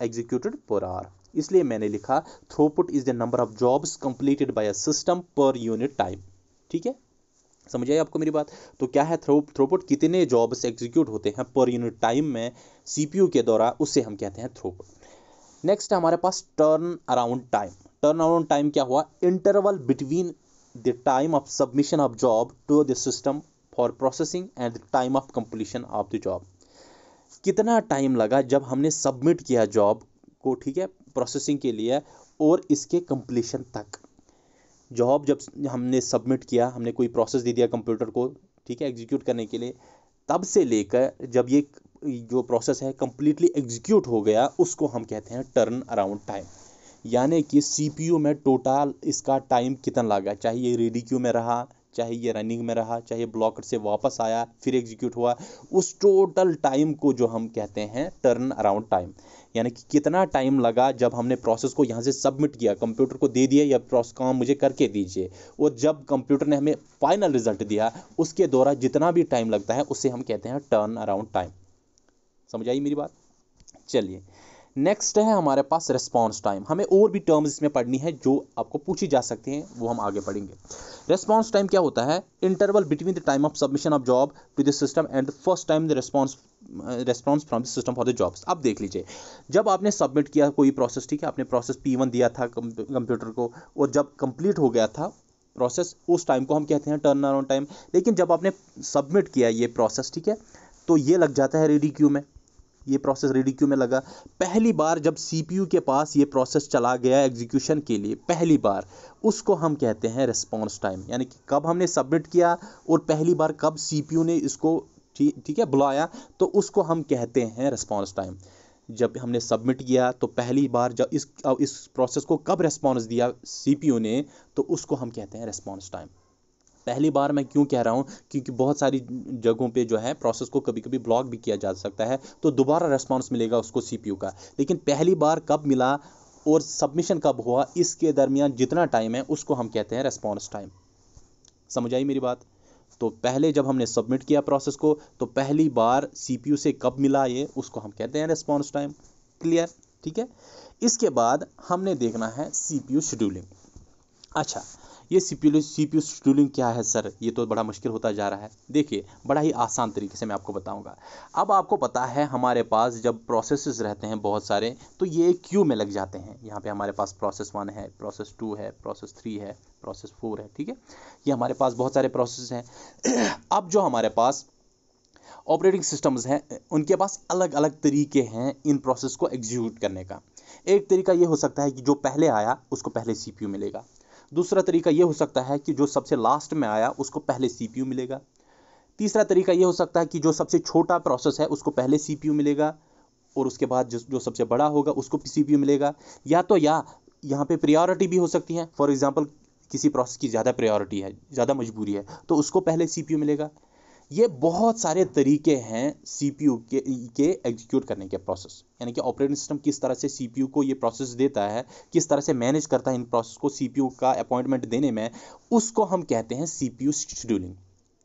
executed per hour इसलिए मैंने लिखा throughput is the number of jobs completed by a system per unit time ठीक है समझ आई आपको मेरी बात तो क्या है थ्रो थ्रोपुट कितने जॉब्स एग्जीक्यूट होते हैं पर यूनिट टाइम में सीपीयू के द्वारा उससे हम कहते हैं थ्रोपुट नेक्स्ट हमारे पास turn around time turn around time क्या हुआ interval between the time of submission of job to the system for processing and the time of completion of the job कितना टाइम लगा जब हमने सबमिट किया job को ठीक है प्रोसेसिंग के लिए और इसके कंप्लीशन तक जॉब जब हमने सबमिट किया हमने कोई प्रोसेस दे दिया कंप्यूटर को ठीक है एग्जीक्यूट करने के लिए तब से लेकर जब ये जो प्रोसेस है कम्प्लीटली एग्जीक्यूट हो गया उसको हम कहते हैं टर्न अराउंड टाइम यानी कि सी में टोटल इसका टाइम कितना लगा चाहे ये रेडी क्यू में रहा चाहे ये रनिंग में रहा चाहे ब्लॉकर से वापस आया फिर एग्जीक्यूट हुआ उस टोटल टाइम को जो हम कहते हैं टर्न अराउंड टाइम यानी कि कितना टाइम लगा जब हमने प्रोसेस को यहाँ से सबमिट किया कंप्यूटर को दे दिया या प्रोसेस काम मुझे करके दीजिए और जब कंप्यूटर ने हमें फाइनल रिजल्ट दिया उसके दौरान जितना भी टाइम लगता है उसे हम कहते हैं टर्न अराउंड टाइम समझ आई मेरी बात चलिए नेक्स्ट है हमारे पास रिस्पॉन्स टाइम हमें और भी टर्म्स इसमें पढ़नी है जो आपको पूछी जा सकती हैं वो हम आगे पढ़ेंगे रिस्पॉन्स टाइम क्या होता है interval between the time of submission of job to the system and the first time the response response from the system for the jobs आप देख लीजिए जब आपने सबमिट किया कोई प्रोसेस ठीक है आपने प्रोसेस पी वन दिया था कंप्यूटर को और जब कंप्लीट हो गया था प्रोसेस उस टाइम को हम कहते हैं टर्न अराउंड टाइम लेकिन जब आपने सबमिट किया ये प्रोसेस ठीक है तो ये लग जाता है रेडी क्यू में ये प्रोसेस रेडी क्यू में लगा पहली बार जब सी के पास ये प्रोसेस चला गया एग्जीक्यूशन के लिए पहली बार उसको हम कहते हैं रिस्पॉन्स टाइम यानी कि कब हमने सबमिट किया और पहली बार कब सी ने इसको ठीक है बुलाया तो उसको हम कहते हैं रिस्पॉन्स टाइम जब हमने सबमिट किया तो पहली बार जब इस इस प्रोसेस को कब रिस्पॉन्स दिया सी ने तो उसको हम कहते हैं रिस्पॉन्स टाइम पहली बार मैं क्यों कह रहा हूँ क्योंकि बहुत सारी जगहों पे जो है प्रोसेस को कभी कभी ब्लॉक भी किया जा सकता है तो दोबारा रेस्पॉन्स मिलेगा उसको सी का लेकिन पहली बार कब मिला और सबमिशन कब हुआ इसके दरमियान जितना टाइम है उसको हम कहते हैं रेस्पॉन्स टाइम समझ आई मेरी बात तो पहले जब हमने सबमिट किया प्रोसेस को तो पहली बार सी से कब मिला ये उसको हम कहते हैं रेस्पॉन्स टाइम क्लियर ठीक है इसके बाद हमने देखना है सी यू शेड्यूलिंग अच्छा ये C P C P scheduling क्या है सर ये तो बड़ा मुश्किल होता जा रहा है देखिए बड़ा ही आसान तरीके से मैं आपको बताऊंगा अब आपको पता है हमारे पास जब प्रोसेसेस रहते हैं बहुत सारे तो ये क्यू में लग जाते हैं यहाँ पे हमारे पास प्रोसेस वन है प्रोसेस टू है प्रोसेस थ्री है प्रोसेस फोर है ठीक है ये हमारे पास बहुत सारे प्रोसेस हैं अब जो हमारे पास ऑपरेटिंग सिस्टम्स हैं उनके पास अलग अलग तरीके हैं इन प्रोसेस को एग्जीक्यूट करने का एक तरीका ये हो सकता है कि जो पहले आया उसको पहले सीपीयू मिलेगा दूसरा तरीका ये हो सकता है कि जो सबसे लास्ट में आया उसको पहले सी मिलेगा तीसरा तरीका ये हो सकता है कि जो सबसे छोटा प्रोसेस है उसको पहले सी मिलेगा और उसके बाद जो जो सबसे बड़ा होगा उसको सी मिलेगा या तो या यहाँ पे प्रायोरिटी भी हो सकती है फॉर एग्ज़ाम्पल किसी प्रोसेस की ज़्यादा प्रायोरिटी है ज़्यादा मजबूरी है तो उसको पहले सी मिलेगा ये बहुत सारे तरीके हैं सी के के एग्जीक्यूट करने के प्रोसेस यानी कि ऑपरेटिंग सिस्टम किस तरह से सी को ये प्रोसेस देता है किस तरह से मैनेज करता है इन प्रोसेस को सी का अपॉइंटमेंट देने में उसको हम कहते हैं सी शेड्यूलिंग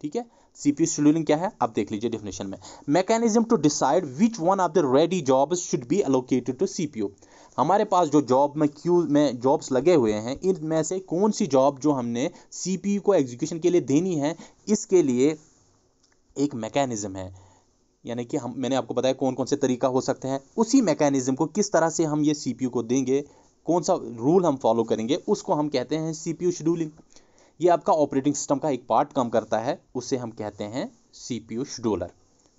ठीक है सी पी शेड्यूलिंग क्या है आप देख लीजिए डेफिनेशन में mechanism to decide which one of the ready job should be allocated to C हमारे पास जो जॉब में क्यू में जॉब्स लगे हुए हैं इनमें से कौन सी जॉब जो हमने सी को एग्जीक्यूशन के लिए देनी है इसके लिए एक मैकेनिज़्म है यानी कि हम मैंने आपको बताया कौन कौन से तरीका हो सकते हैं उसी मैकेनिज़्म को किस तरह से हम ये सी को देंगे कौन सा रूल हम फॉलो करेंगे उसको हम कहते हैं सी शेड्यूलिंग ये आपका ऑपरेटिंग सिस्टम का एक पार्ट काम करता है उसे हम कहते हैं सी शेड्यूलर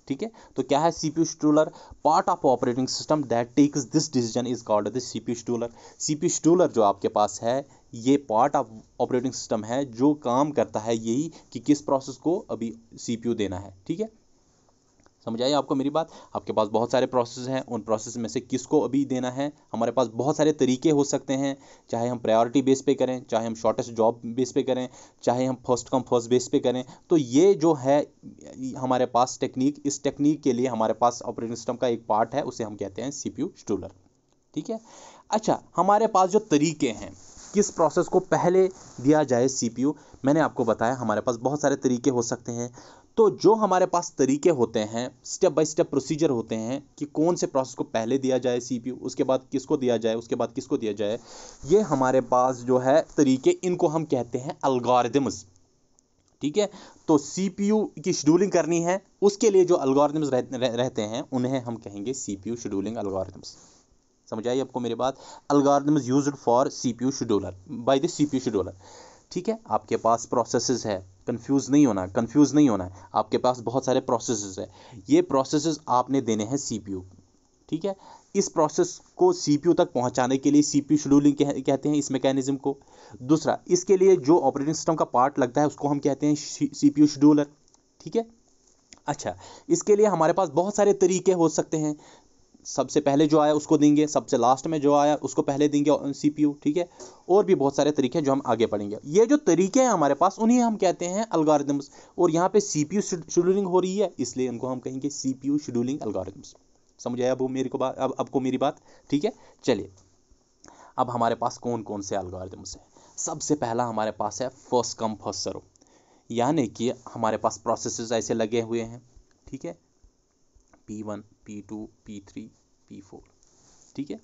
ठीक है तो क्या है CPU scheduler part of operating system that takes this decision is called C P scheduler P scheduler जो आपके पास है ये पार्ट ऑफ ऑपरेटिंग सिस्टम है जो काम करता है यही कि किस प्रोसेस को अभी सीपीयू देना है ठीक है समझ आई आपको मेरी बात आपके पास बहुत सारे प्रोसेस हैं उन प्रोसेस में से किसको अभी देना है हमारे पास बहुत सारे तरीके हो सकते हैं चाहे हम प्रायोरिटी बेस पे करें चाहे हम शॉर्टेस्ट जॉब बेस पे करें चाहे हम फर्स्ट कम फर्स्ट बेस पे करें तो ये जो है हमारे पास टेक्निक इस टेक्निक के लिए हमारे पास ऑपरेटिंग सिस्टम का एक पार्ट है उसे हम कहते हैं सी पी ठीक है अच्छा हमारे पास जो तरीके हैं किस प्रोसेस को पहले दिया जाए सी मैंने आपको बताया हमारे पास बहुत सारे तरीके हो सकते हैं तो जो हमारे पास तरीके होते हैं स्टेप बाय स्टेप प्रोसीजर होते हैं कि कौन से प्रोसेस को पहले दिया जाए सी उसके बाद किसको दिया जाए उसके बाद किसको दिया जाए ये हमारे पास जो है तरीके इनको हम कहते हैं अलगारदम्स ठीक है तो सी की शेड्यूलिंग करनी है उसके लिए जो अलगारदम्स रह, रह, रहते हैं उन्हें हम कहेंगे C P U scheduling algorithms समझ आई आपको मेरे बात algorithms use for C P U scheduler by the C P U scheduler ठीक है आपके पास प्रोसेसेस है कंफ्यूज नहीं होना कन्फ्यूज नहीं होना है आपके पास बहुत सारे प्रोसेसेस है ये प्रोसेसेस आपने देने हैं सी पी यू ठीक है इस प्रोसेस को सी पी यू तक पहुंचाने के लिए सी पी शेड्यूलिंग कहते हैं इस मैकेनिज्म को दूसरा इसके लिए जो ऑपरेटिंग सिस्टम का पार्ट लगता है उसको हम कहते हैं सी पी यू शेड्यूलर ठीक है अच्छा इसके लिए हमारे पास बहुत सारे तरीके हो सकते हैं सबसे पहले जो आया उसको देंगे सबसे लास्ट में जो आया उसको पहले देंगे सी पी यू ठीक है और भी बहुत सारे तरीके हैं जो हम आगे पढ़ेंगे ये जो तरीके हैं हमारे पास उन्हें हम कहते हैं अलगारिदम्स और यहाँ पे सी पी यू शेड्यूलिंग हो रही है इसलिए इनको हम कहेंगे C P U scheduling algorithms समझ आया अब मेरे को बात अब आपको मेरी बात ठीक है चलिए अब हमारे पास कौन कौन से अलगारिदम्स हैं सबसे पहला हमारे पास है फर्स्ट कम फर्स्ट सर्व यानी कि हमारे पास प्रोसेस ऐसे लगे हुए हैं ठीक है P one P two P three P four ठीक है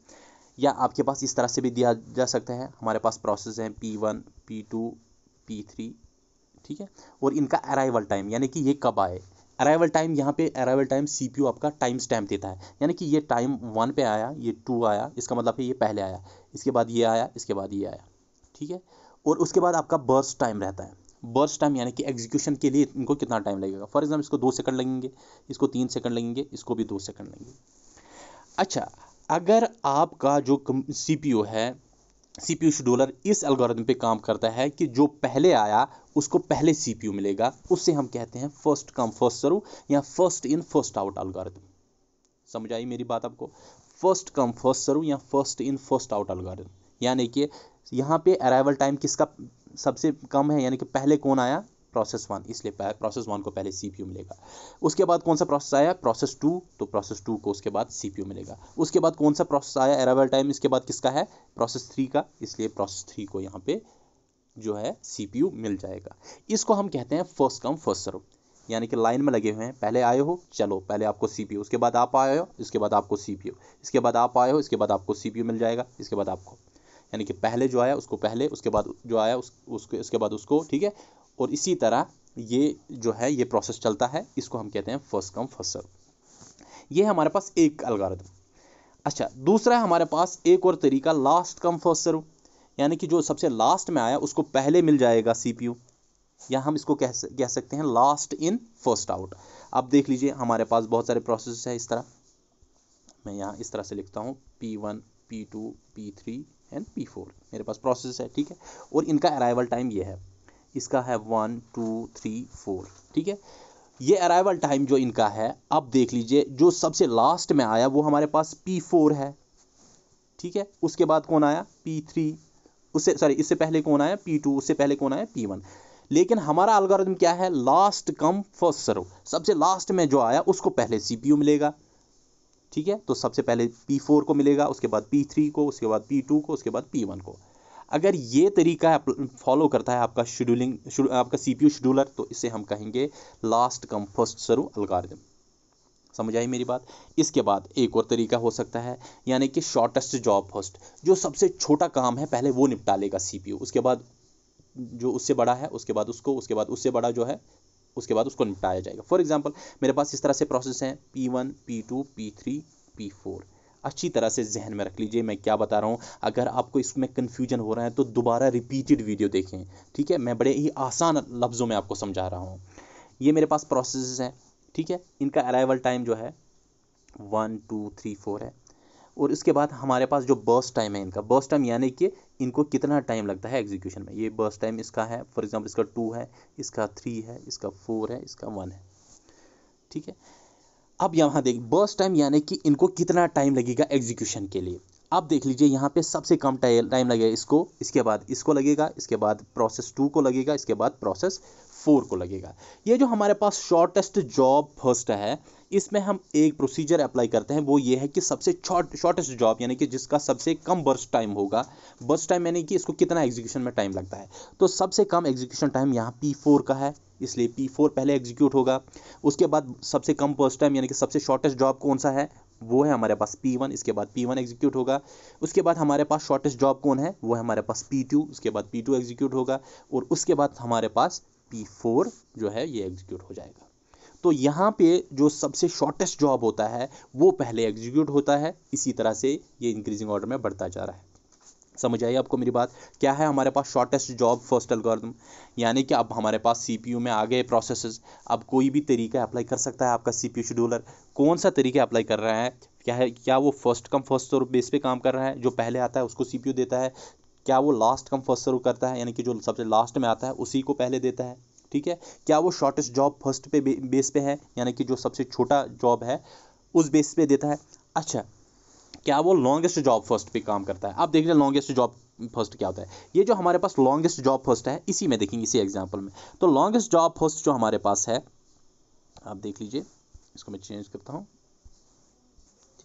या आपके पास इस तरह से भी दिया जा सकता है हमारे पास प्रोसेस हैं P one P two P three ठीक है और इनका अराइवल टाइम यानी कि ये कब आए अराइवल टाइम यहाँ पे arrival time C P U आपका टाइम स्टैम्प देता है यानी कि ये टाइम वन पे आया ये टू आया इसका मतलब है ये पहले आया इसके बाद ये आया इसके बाद ये आया ठीक है और उसके बाद आपका बर्स्ट टाइम रहता है बर्स्ट टाइम यानी कि एग्जीक्यूशन के लिए इनको कितना टाइम लगेगा फॉर एग्जाम्पल इसको दो सेकंड लगेंगे इसको तीन सेकंड लगेंगे इसको भी दो सेकंड लगेंगे अच्छा अगर आपका जो सी पी यू है सी पी यू शेड्यूलर इस एल्गोरिथम पे काम करता है कि जो पहले आया उसको पहले सी पी यू मिलेगा उससे हम कहते हैं फर्स्ट कम फर्स्ट सर्व या first in first out algorithm समझ आई मेरी बात आपको फर्स्ट कम फर्स्ट सर्व या first in first out algorithm यानी कि यहाँ पे अराइवल टाइम किसका सबसे कम है यानी कि पहले कौन आया प्रोसेस वन इसलिए प्रोसेस वन को पहले सी मिलेगा उसके बाद कौन सा प्रोसेस आया प्रोसेस टू तो प्रोसेस टू को उसके बाद सी मिलेगा उसके बाद कौन सा प्रोसेस आया अराइवल टाइम इसके बाद किसका है प्रोसेस थ्री का इसलिए प्रोसेस थ्री को यहाँ पे जो है सी मिल जाएगा इसको हम कहते हैं फर्स्ट कम फर्स्ट सर्व यानी कि लाइन में लगे हुए हैं पहले आए हो चलो पहले आपको सी उसके बाद आप आए हो इसके बाद आपको सी इसके बाद आप आए हो इसके बाद आपको सी मिल जाएगा इसके बाद आपको यानी कि पहले जो आया उसको पहले उसके बाद जो आया उस, उसके उसके बाद उसको ठीक है और इसी तरह ये जो है ये प्रोसेस चलता है इसको हम कहते हैं फर्स्ट कम फर्स्ट सर्व ये हमारे पास एक अलगारदम अच्छा दूसरा है हमारे पास एक और तरीका लास्ट कम फर्स्ट सर्व यानी कि जो सबसे लास्ट में आया उसको पहले मिल जाएगा सी या हम इसको कह कह सकते हैं लास्ट इन फर्स्ट आउट आप देख लीजिए हमारे पास बहुत सारे प्रोसेस है इस तरह मैं यहाँ इस तरह से लिखता हूँ P one P two P three and P four मेरे पास प्रोसेस है ठीक है और इनका अराइवल टाइम ये है इसका है वन टू थ्री फोर ठीक है ये अराइवल टाइम जो इनका है अब देख लीजिए जो सबसे लास्ट में आया वो हमारे पास पी फोर है ठीक है उसके बाद कौन आया पी थ्री उससे सॉरी इससे पहले कौन आया पी टू उससे पहले कौन आया पी वन लेकिन हमारा अलगोरिदम क्या है लास्ट कम फर्स्ट सर्व सबसे लास्ट में जो आया उसको पहले सी मिलेगा ठीक है तो सबसे पहले पी फोर को मिलेगा उसके बाद पी थ्री को उसके बाद पी टू को उसके बाद पी वन को अगर ये तरीका फॉलो करता है आपका शेड्यूलिंग शुड़, आपका सीपीयू शेड्यूलर तो इसे हम कहेंगे लास्ट कम फर्स्ट सर्व अलगारिदम समझ आई मेरी बात इसके बाद एक और तरीका हो सकता है यानी कि शॉर्टेस्ट जॉब फर्स्ट जो सबसे छोटा काम है पहले वो निपटा लेगा सीपीयू उसके बाद जो उससे बड़ा है उसके बाद उसको उसके बाद उससे बड़ा जो है उसके बाद उसको निपटाया जाएगा फॉर एग्जाम्पल मेरे पास इस तरह से प्रोसेस हैं P one P two P three P four अच्छी तरह से जहन में रख लीजिए मैं क्या बता रहा हूँ अगर आपको इसमें कन्फ्यूजन हो रहा है तो दोबारा रिपीटेड वीडियो देखें ठीक है मैं बड़े ही आसान लफ्ज़ों में आपको समझा रहा हूँ ये मेरे पास प्रोसेस हैं ठीक है इनका अराइवल टाइम जो है वन टू थ्री फोर है और इसके बाद हमारे पास जो बर्स्ट टाइम है इनका बर्स्ट टाइम यानी कि इनको कितना टाइम लगता है एग्जीक्यूशन में ये बर्स्ट टाइम इसका है फॉर एग्जांपल इसका टू है इसका थ्री है इसका फोर है इसका वन है ठीक है अब यहाँ देख बर्स्ट टाइम यानी कि इनको कितना टाइम लगेगा एग्जीक्यूशन के लिए अब देख लीजिए यहाँ पे सबसे कम टाइम लगेगा इसको इसके बाद इसको लगेगा इसके बाद प्रोसेस टू को लगेगा इसके बाद प्रोसेस फोर को लगेगा ये जो हमारे पास शॉर्टेस्ट जॉब फर्स्ट है इसमें हम एक प्रोसीजर अप्लाई करते हैं वो ये है कि सबसे शॉर्ट शॉर्टेस्ट जॉब यानी कि जिसका सबसे कम बर्स्ट टाइम होगा बर्स्ट टाइम यानी कि इसको कितना एग्जीक्यूशन में टाइम लगता है तो सबसे कम एग्जीक्यूशन टाइम यहाँ पी फोर का है इसलिए पी फोर पहले एग्जीक्यूट होगा उसके बाद सबसे कम बर्स्ट टाइम यानी कि सबसे शॉर्टेस्ट जॉब कौन सा है वो है हमारे पास P1 इसके बाद P1 एग्जीक्यूट होगा उसके बाद हमारे पास शॉर्टेस्ट जॉब कौन है वो है हमारे पास P2 उसके बाद P2 एग्जीक्यूट होगा और उसके बाद हमारे पास पी फोर जो है ये एग्जीक्यूट हो जाएगा तो यहाँ पे जो सबसे शॉर्टेस्ट जॉब होता है वो पहले एग्जीक्यूट होता है इसी तरह से ये इंक्रीजिंग ऑर्डर में बढ़ता जा रहा है समझ आइए आपको मेरी बात क्या है हमारे पास शॉर्टेस्ट जॉब फर्स्ट एल्गोरिथम यानी कि अब हमारे पास यू में आ गए प्रोसेसेस अब कोई भी तरीका अप्लाई कर सकता है आपका यू शेड्यूलर कौन सा तरीका अप्लाई कर रहा है क्या है क्या वो फर्स्ट कम फर्स्ट बेस पे काम कर रहा है जो पहले आता है उसको यू देता है क्या वो लास्ट कम फर्स्ट सर्व करता है यानी कि जो सबसे लास्ट में आता है उसी को पहले देता है ठीक है क्या वो शॉर्टेस्ट जॉब फर्स्ट पे बेस पे है यानी कि जो सबसे छोटा जॉब है उस बेस पे देता है अच्छा क्या वो लॉन्गेस्ट जॉब फर्स्ट पे काम करता है आप देख लीजिए लॉन्गेस्ट जॉब फर्स्ट क्या होता है ये जो हमारे पास लॉन्गेस्ट जॉब फर्स्ट है इसी में देखेंगे इसी एग्जाम्पल में तो लॉन्गेस्ट जॉब फर्स्ट जो हमारे पास है आप देख लीजिए इसको मैं चेंज करता हूँ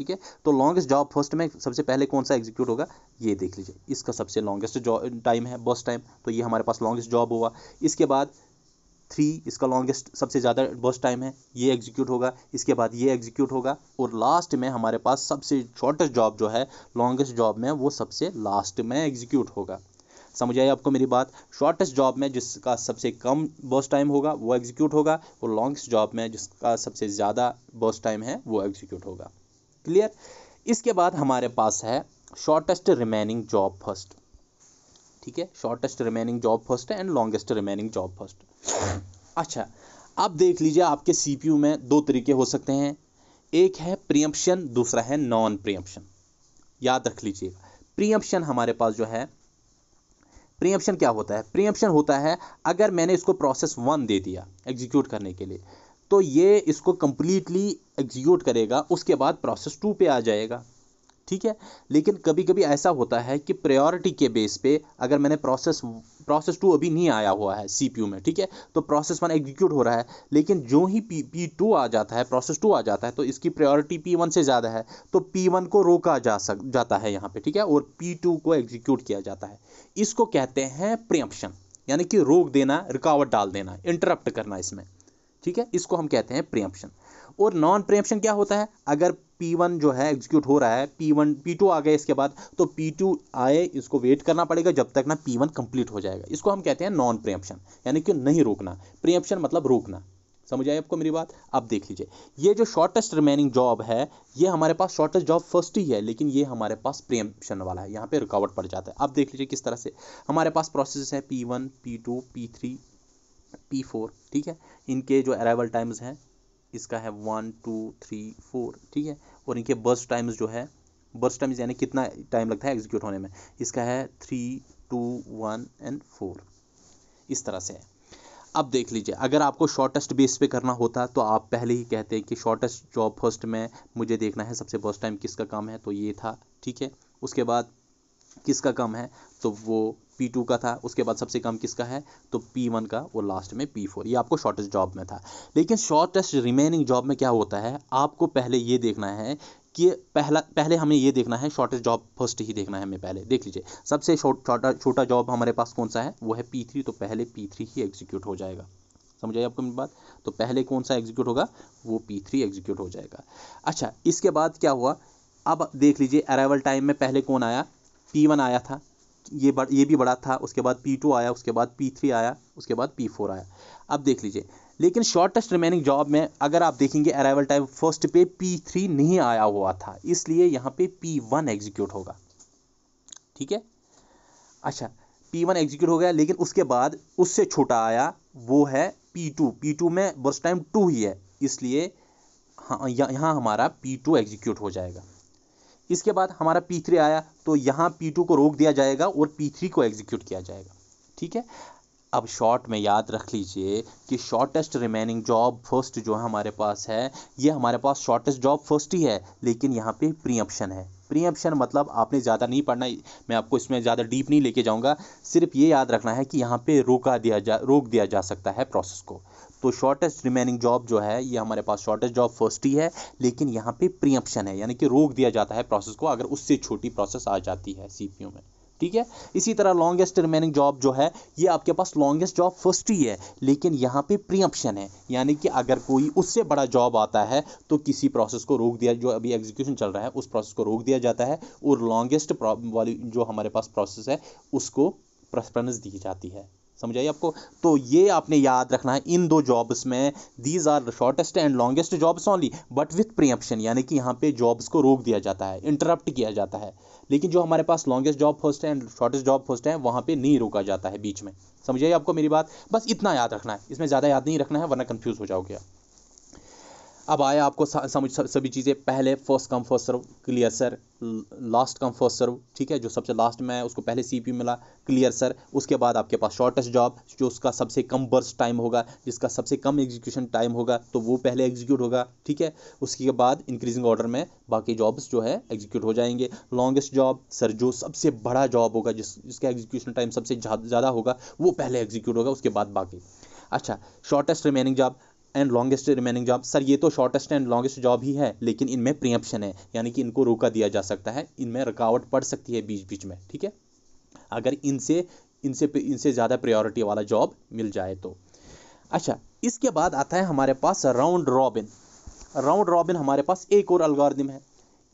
ठीक है तो लॉन्गेस्ट जॉब फर्स्ट में सबसे पहले कौन सा एग्जीक्यूट होगा ये देख लीजिए इसका सबसे लॉन्गेस्ट टाइम है बस टाइम तो ये हमारे पास लॉन्गेस्ट जॉब हुआ इसके बाद थ्री इसका लॉन्गेस्ट सबसे ज़्यादा बस टाइम है ये एग्जीक्यूट होगा इसके बाद ये एग्जीक्यूट होगा और लास्ट में हमारे पास सबसे शॉर्टेस्ट जॉब जो है लॉन्गेस्ट जॉब में वो सबसे लास्ट में एग्जीक्यूट होगा समझ आई आपको मेरी बात शॉर्टेस्ट जॉब में जिसका सबसे कम बस टाइम होगा वो एग्जीक्यूट होगा और लॉन्गेस्ट जॉब में जिसका सबसे ज़्यादा बस टाइम है वो एग्जीक्यूट होगा क्लियर इसके बाद हमारे पास है शॉर्टेस्ट रिमेनिंग जॉब फर्स्ट ठीक है shortest remaining job first and longest remaining job first अच्छा आप देख लीजिए आपके सी में दो तरीके हो सकते हैं एक है प्रियम्पशन दूसरा है नॉन प्रियम्पशन याद रख लीजिएगा प्रियम्पशन हमारे पास जो है प्रियम्पशन क्या होता है प्रियम्पशन होता है अगर मैंने इसको प्रोसेस वन दे दिया एग्जीक्यूट करने के लिए तो ये इसको कम्प्लीटली एग्जीक्यूट करेगा उसके बाद प्रोसेस टू पे आ जाएगा ठीक है लेकिन कभी कभी ऐसा होता है कि प्रायोरिटी के बेस पे अगर मैंने प्रोसेस प्रोसेस टू अभी नहीं आया हुआ है सीपीयू में ठीक है तो प्रोसेस वन एग्जीक्यूट हो रहा है लेकिन जो ही पी पी टू आ जाता है प्रोसेस टू आ जाता है तो इसकी प्रायोरिटी पी वन से ज़्यादा है तो पी वन को रोका जा सक जाता है यहाँ पे ठीक है और पी टू को एग्जीक्यूट किया जाता है इसको कहते हैं प्रियम्पशन यानी कि रोक देना रुकावट डाल देना इंटरप्ट करना इसमें ठीक है इसको हम कहते हैं प्रियम्पशन और नॉन प्रियम्पशन क्या होता है अगर P1 जो है एग्जीक्यूट हो रहा है P1 P2 आ गए इसके बाद तो P2 आए इसको वेट करना पड़ेगा जब तक ना P1 कंप्लीट हो जाएगा इसको हम कहते हैं नॉन प्रियम्पशन यानी कि नहीं रोकना प्रियम्पशन मतलब रोकना समझ आए आपको मेरी बात अब देख लीजिए ये जो शॉर्टेस्ट रिमेनिंग जॉब है ये हमारे पास शॉर्टेस्ट जॉब फर्स्ट ही है लेकिन ये हमारे पास प्रियम्पशन वाला है यहाँ पे रुकावट पड़ जाता है अब देख लीजिए किस तरह से हमारे पास प्रोसेस है P one P two P three P four ठीक है इनके जो अराइवल टाइम्स हैं इसका है वन टू थ्री फोर ठीक है और इनके बर्स्ट टाइम्स जो है बर्स्ट टाइम्स यानी कितना टाइम लगता है एग्जीक्यूट होने में इसका है three two one and four इस तरह से है अब देख लीजिए अगर आपको शॉर्टेस्ट बेस पे करना होता तो आप पहले ही कहते हैं कि शॉर्टेस्ट जॉब फर्स्ट में मुझे देखना है सबसे बर्स्ट टाइम किसका काम है तो ये था ठीक है उसके बाद किसका कम है तो वो पी टू का था उसके बाद सबसे कम किसका है तो पी वन का वो लास्ट में पी फोर ये आपको शॉर्टेस्ट जॉब में था लेकिन शॉर्टेस्ट रिमेनिंग जॉब में क्या होता है आपको पहले ये देखना है कि पहला पहले हमें ये देखना है शॉर्टेस्ट जॉब फर्स्ट ही देखना है हमें पहले देख लीजिए सबसे छोटा छोटा जॉब हमारे पास कौन सा है वो है पी थ्री तो पहले पी थ्री ही एग्जीक्यूट हो जाएगा समझ आई आपको मेरी बात तो पहले कौन सा एग्जीक्यूट होगा वो पी थ्री एग्जीक्यूट हो जाएगा अच्छा इसके बाद क्या हुआ अब देख लीजिए अराइवल टाइम में पहले कौन आया पी वन आया था ये बड़ ये भी बड़ा था उसके बाद पी टू आया उसके बाद पी थ्री आया उसके बाद पी फोर आया अब देख लीजिए लेकिन शॉर्टेस्ट रिमेनिंग जॉब में अगर आप देखेंगे अराइवल टाइम फर्स्ट पे पी थ्री नहीं आया हुआ था इसलिए यहाँ पे पी वन एग्जीक्यूट होगा ठीक है अच्छा पी वन एग्जीक्यूट हो गया लेकिन उसके बाद उससे छोटा आया वो है पी टू पी टू में बर्स टाइम टू ही है इसलिए हाँ यहाँ हमारा पी टू एग्जीक्यूट हो जाएगा इसके बाद हमारा पी थ्री आया तो यहाँ पी टू को रोक दिया जाएगा और पी थ्री को एग्जीक्यूट किया जाएगा ठीक है अब शॉर्ट में याद रख लीजिए कि शॉर्टेस्ट रिमेनिंग जॉब फर्स्ट जो है हमारे पास है ये हमारे पास शॉर्टेस्ट जॉब फर्स्ट ही है लेकिन यहाँ पे ऑप्शन है प्री ऑप्शन मतलब आपने ज़्यादा नहीं पढ़ना मैं आपको इसमें ज़्यादा डीप नहीं लेके जाऊँगा सिर्फ ये याद रखना है कि यहाँ पे रोका दिया जा रोक दिया जा सकता है प्रोसेस को तो शॉर्टेस्ट रिमेनिंग जॉब जो है ये हमारे पास शॉर्टेस्ट जॉब फर्स्ट ही है लेकिन यहाँ पे ऑप्शन है यानी कि रोक दिया जाता है प्रोसेस को अगर उससे छोटी प्रोसेस आ जाती है सी में ठीक है इसी तरह लॉन्गेस्ट रिमेनिंग जॉब जो है ये आपके पास लॉन्गेस्ट जॉब फर्स्ट ही है लेकिन यहाँ पे प्रियम्पशन है यानी कि अगर कोई उससे बड़ा जॉब आता है तो किसी प्रोसेस को रोक दिया जो अभी एग्जीक्यूशन चल रहा है उस प्रोसेस को रोक दिया जाता है और लॉन्गेस्ट वाली जो हमारे पास प्रोसेस है उसको प्रेफरेंस दी जाती है समझ आई आपको तो ये आपने याद रखना है इन दो जॉब्स में these are shortest and longest jobs only but with preemption यानी कि यहाँ पे जॉब्स को रोक दिया जाता है इंटरप्ट किया जाता है लेकिन जो हमारे पास लॉन्गेस्ट जॉब फर्स्ट है एंड शॉर्टेस्ट जॉब फर्स्ट है वहाँ पर नहीं रोका जाता है बीच में आई आपको मेरी बात बस इतना याद रखना है इसमें ज़्यादा याद नहीं रखना है वरना कन्फ्यूज़ हो जाओगे आप अब आया आपको समझ सभी चीज़ें पहले first come first serve clear sir last come first serve ठीक है जो सबसे लास्ट में है उसको पहले सी मिला क्लियर सर उसके बाद आपके पास शॉर्टेस्ट जॉब जो उसका सबसे कम बर्स्ट टाइम होगा जिसका सबसे कम एग्जीक्यूशन टाइम होगा तो वो पहले एग्जीक्यूट होगा ठीक है उसके बाद इंक्रीजिंग ऑर्डर में बाकी जॉब्स जो है एग्जीक्यूट हो जाएंगे लॉन्गेस्ट जॉब सर जो सबसे बड़ा जॉब होगा जिस जिसका एग्जीक्यूशन टाइम सबसे ज़्यादा होगा वो पहले एग्जीक्यूट होगा उसके बाद बाकी अच्छा shortest remaining job and longest remaining job sir ये तो शॉर्टेस्ट एंड लॉन्गेस्ट जॉब ही है लेकिन इनमें प्रियप्शन है यानी कि इनको रोका दिया जा सकता है इनमें रुकावट पड़ सकती है बीच बीच में ठीक है अगर इनसे इनसे इनसे ज़्यादा प्रायोरिटी वाला जॉब मिल जाए तो अच्छा इसके बाद आता है हमारे पास राउंड रॉबिन राउंड रॉबिन हमारे पास एक और अलगारिदम है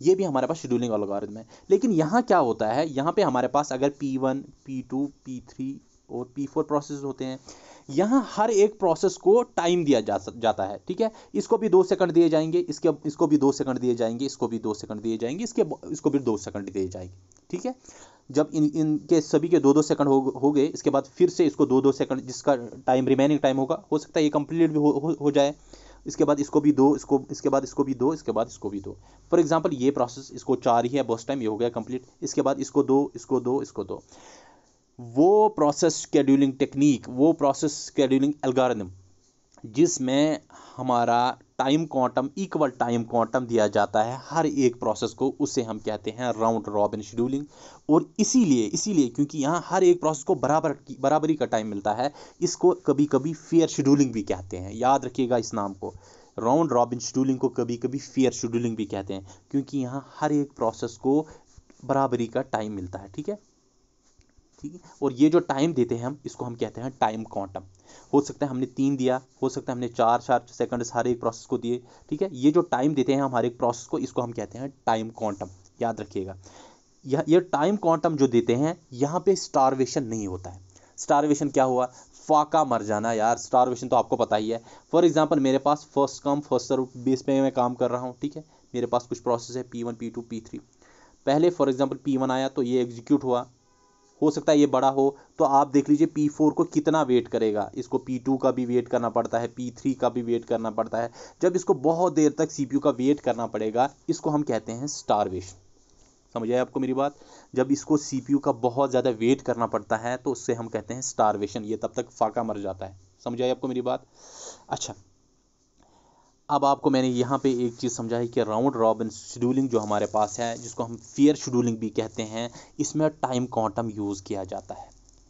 ये भी हमारे पास शेड्यूलिंग अलगारिदम है लेकिन यहाँ क्या होता है यहाँ पे हमारे पास अगर P1, P2, P3 और P4 प्रोसेस होते हैं यहाँ हर एक प्रोसेस को टाइम दिया जा जाता है ठीक है इसको भी दो सेकंड दिए जाएंगे इसके इसको भी दो सेकंड दिए जाएंगे इसको भी दो सेकंड दिए जाएंगे इसके इसको भी दो सेकंड दिए जाएंगे ठीक है जब इन इनके सभी के दो दो सेकंड हो, हो गए इसके बाद फिर से इसको दो दो सेकंड जिसका टाइम रिमेनिंग टाइम होगा हो सकता है ये कंप्लीट भी हो, हो, हो जाए इसके बाद इसको भी दो इसको इसके बाद इसको भी दो इसके बाद इसको भी दो फॉर एग्जाम्पल ये प्रोसेस इसको चार ही है बस टाइम ये हो गया कंप्लीट इसके बाद इसको दो इसको दो इसको दो वो प्रोसेस स्केड्यूलिंग टेक्निक वो प्रोसेस स्केड्यूलिंग एल्गोरिथम जिसमें हमारा time quantum equal time quantum दिया जाता है हर एक प्रोसेस को उसे हम कहते हैं राउंड रॉबिन शेड्यूलिंग और इसीलिए इसीलिए क्योंकि यहाँ हर एक प्रोसेस को बराबर की बराबरी का टाइम मिलता है इसको कभी कभी फेयर शेड्यूलिंग भी कहते हैं याद रखिएगा इस नाम को राउंड रॉबिन शेड्यूलिंग को कभी कभी फेयर शेड्यूलिंग भी कहते हैं क्योंकि यहाँ हर एक प्रोसेस को बराबरी का टाइम मिलता है ठीक है ठीक है और ये जो टाइम देते हैं हम इसको हम कहते हैं टाइम क्वांटम हो सकता है हमने तीन दिया हो सकता है हमने चार चार सेकंड हर एक प्रोसेस को दिए ठीक है ये जो टाइम देते हैं हम हर एक प्रोसेस को इसको हम कहते हैं टाइम क्वांटम याद रखिएगा यह ये टाइम क्वांटम जो देते हैं यहाँ पे स्टारवेशन नहीं होता है स्टारवेशन क्या हुआ फाका मर जाना यार स्टारवेशन तो आपको पता ही है फॉर एग्जाम्पल मेरे पास first come first serve base पे मैं काम कर रहा हूँ ठीक है मेरे पास कुछ प्रोसेस है P one P two P three पहले फॉर एग्जाम्पल पी वन आया तो ये एग्जीक्यूट हुआ हो सकता है ये बड़ा हो तो आप देख लीजिए पी फोर को कितना वेट करेगा इसको पी टू का भी वेट करना पड़ता है पी थ्री का भी वेट करना पड़ता है जब इसको बहुत देर तक सी पी यू का वेट करना पड़ेगा इसको हम कहते हैं स्टारवेशन समझ आए आपको मेरी बात जब इसको सी पी यू का बहुत ज़्यादा वेट करना पड़ता है तो उससे हम कहते हैं स्टारवेशन ये तब तक फाका मर जाता है समझ आए आपको मेरी बात अच्छा अब आपको मैंने यहाँ पे एक चीज़ समझाई कि राउंड रॉबिन शेड्यूलिंग जो हमारे पास है जिसको हम फेयर शेड्यूलिंग भी कहते हैं इसमें टाइम क्वांटम यूज़ किया जाता है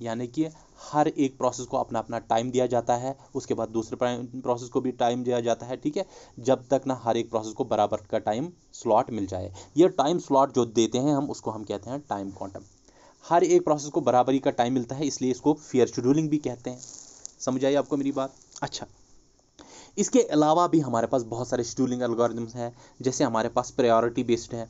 यानी कि हर एक प्रोसेस को अपना अपना टाइम दिया जाता है उसके बाद दूसरे प्रोसेस को भी टाइम दिया जाता है ठीक है जब तक ना हर एक प्रोसेस को बराबर का टाइम स्लॉट मिल जाए ये टाइम स्लॉट जो देते हैं हम उसको हम कहते हैं टाइम क्वांटम हर एक प्रोसेस को बराबरी का टाइम मिलता है इसलिए इसको फेयर शेड्यूलिंग भी कहते हैं समझ आई आपको मेरी बात अच्छा इसके अलावा भी हमारे पास बहुत सारे शेड्यूलिंग एल्गोरिथम्स हैं जैसे हमारे पास प्रायोरिटी बेस्ड है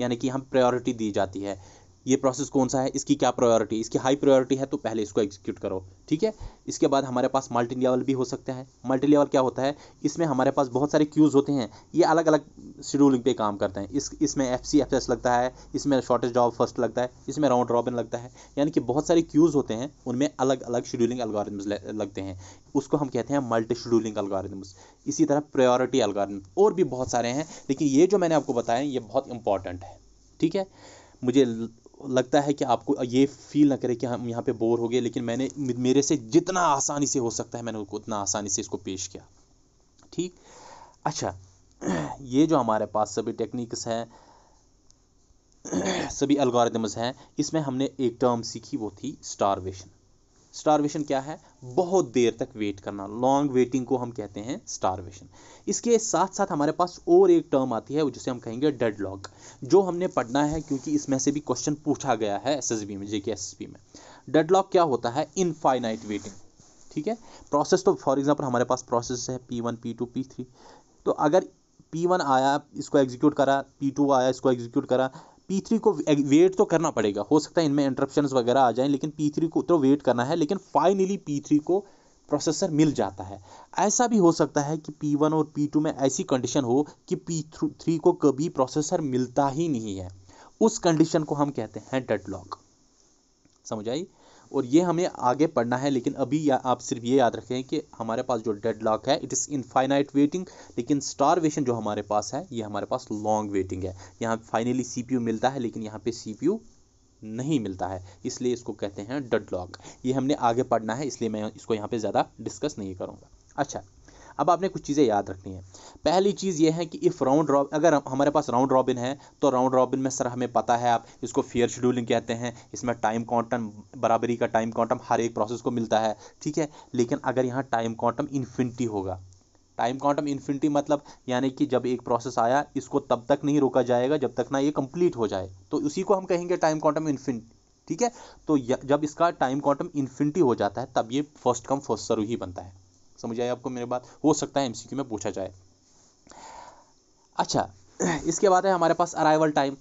यानी कि हम प्रायोरिटी दी जाती है ये प्रोसेस कौन सा है इसकी क्या प्रायोरिटी इसकी हाई प्रायोरिटी है तो पहले इसको एग्जीक्यूट करो ठीक है इसके बाद हमारे पास मल्टी लेवल भी हो सकता है मल्टी लेवल क्या होता है इसमें हमारे पास बहुत सारे क्यूज़ होते हैं ये अलग अलग शेड्यूलिंग पे काम करते हैं इस इसमें एफ सी एफ एस लगता है इसमें शॉर्टेज जॉब फर्स्ट लगता है इसमें राउंड रॉबिन लगता है यानी कि बहुत सारे क्यूज़ होते हैं उनमें अलग अलग शेड्यूलिंग अलगारिदम्स लगते हैं उसको हम कहते हैं मल्टी शेड्यूलिंग अलगारिदम्स इसी तरह प्रायोरिटी अलगारिदम और भी बहुत सारे हैं लेकिन ये जो मैंने आपको बताया ये बहुत इंपॉर्टेंट है ठीक है मुझे लगता है कि आपको ये फील ना करे कि हम यहाँ पे बोर हो गए लेकिन मैंने मेरे से जितना आसानी से हो सकता है मैंने उसको उतना आसानी से इसको पेश किया ठीक अच्छा ये जो हमारे पास सभी टेक्निक्स हैं सभी अलगारिदम्स हैं इसमें हमने एक टर्म सीखी वो थी स्टारवेशन स्टारवेशन क्या है बहुत देर तक वेट करना लॉन्ग वेटिंग को हम कहते हैं स्टारवेशन इसके साथ साथ हमारे पास और एक टर्म आती है जिसे हम कहेंगे डेड लॉक जो हमने पढ़ना है क्योंकि इसमें से भी क्वेश्चन पूछा गया है एस में जे के में डेड लॉक क्या होता है इनफाइनाइट वेटिंग ठीक है प्रोसेस तो फॉर एग्जाम्पल हमारे पास प्रोसेस है P one P two P three तो अगर पी वन आया इसको एग्जीक्यूट करा पी टू आया इसको एग्जीक्यूट करा पी थ्री को वेट तो करना पड़ेगा हो सकता है इनमें इंटरप्शन वगैरह आ जाएं लेकिन पी थ्री को तो वेट करना है लेकिन फाइनली पी थ्री को प्रोसेसर मिल जाता है ऐसा भी हो सकता है कि पी वन और पी टू में ऐसी कंडीशन हो कि पी थ्री को कभी प्रोसेसर मिलता ही नहीं है उस कंडीशन को हम कहते हैं डेडलॉक समझ आई और ये हमें आगे पढ़ना है लेकिन अभी या आप सिर्फ ये याद रखें कि हमारे पास जो डेड लॉक है इट इज़ इनफाइनाइट वेटिंग लेकिन स्टारवेशन जो हमारे पास है ये हमारे पास लॉन्ग वेटिंग है यहाँ फाइनली सी मिलता है लेकिन यहाँ पर सी नहीं मिलता है इसलिए इसको कहते हैं डेड लॉक ये हमने आगे पढ़ना है इसलिए मैं इसको यहाँ पर ज़्यादा डिस्कस नहीं करूँगा अच्छा अब आपने कुछ चीज़ें याद रखनी है पहली चीज़ ये है कि इफ़ राउंड रॉब अगर हमारे पास राउंड रॉबिन है तो राउंड रॉबिन में सर हमें पता है आप इसको फेयर शेड्यूलिंग कहते हैं इसमें टाइम क्वांटम बराबरी का टाइम क्वांटम हर एक प्रोसेस को मिलता है ठीक है लेकिन अगर यहाँ टाइम क्वांटम इन्फिनिटी होगा टाइम क्वांटम इन्फिनिटी मतलब यानी कि जब एक प्रोसेस आया इसको तब तक नहीं रोका जाएगा जब तक ना ये कंप्लीट हो जाए तो उसी को हम कहेंगे टाइम क्वांटम इन्फिनिटी ठीक है तो जब इसका टाइम क्वांटम इन्फिनिटी हो जाता है तब ये फर्स्ट कम फर्स्ट सर्व ही बनता है समझ आई आपको मेरे बात हो सकता है एमसीक्यू में पूछा जाए अच्छा इसके बाद है हमारे पास अराइवल टाइम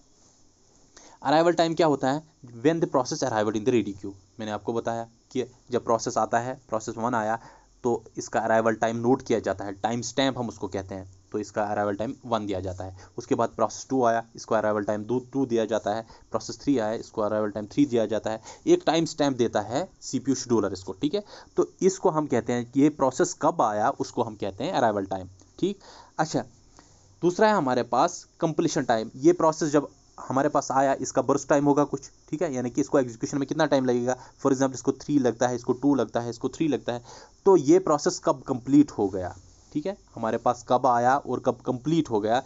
अराइवल टाइम क्या होता है when the process arrival in the ready queue मैंने आपको बताया कि जब प्रोसेस आता है प्रोसेस वन आया तो इसका अराइवल टाइम नोट किया जाता है टाइम स्टैम्प हम उसको कहते हैं तो इसका अराइवल टाइम वन दिया जाता है उसके बाद प्रोसेस टू आया इसको अराइवल टाइम दो टू दिया जाता है प्रोसेस थ्री आया इसको अराइवल टाइम थ्री दिया जाता है एक टाइम स्टैम्प देता है सी पी शेड्यूलर इसको ठीक है तो इसको हम कहते हैं ये प्रोसेस कब आया उसको हम कहते हैं अराइवल टाइम ठीक अच्छा दूसरा है हमारे पास कंप्लीशन टाइम ये प्रोसेस जब हमारे पास आया इसका बर्स टाइम होगा कुछ ठीक है यानी कि इसको एग्जीक्यूशन में कितना टाइम लगेगा फॉर एग्जाम्पल इसको थ्री लगता है इसको टू लगता है इसको थ्री लगता है तो ये प्रोसेस कब कंप्लीट हो गया ठीक है हमारे पास कब आया और कब कंप्लीट हो गया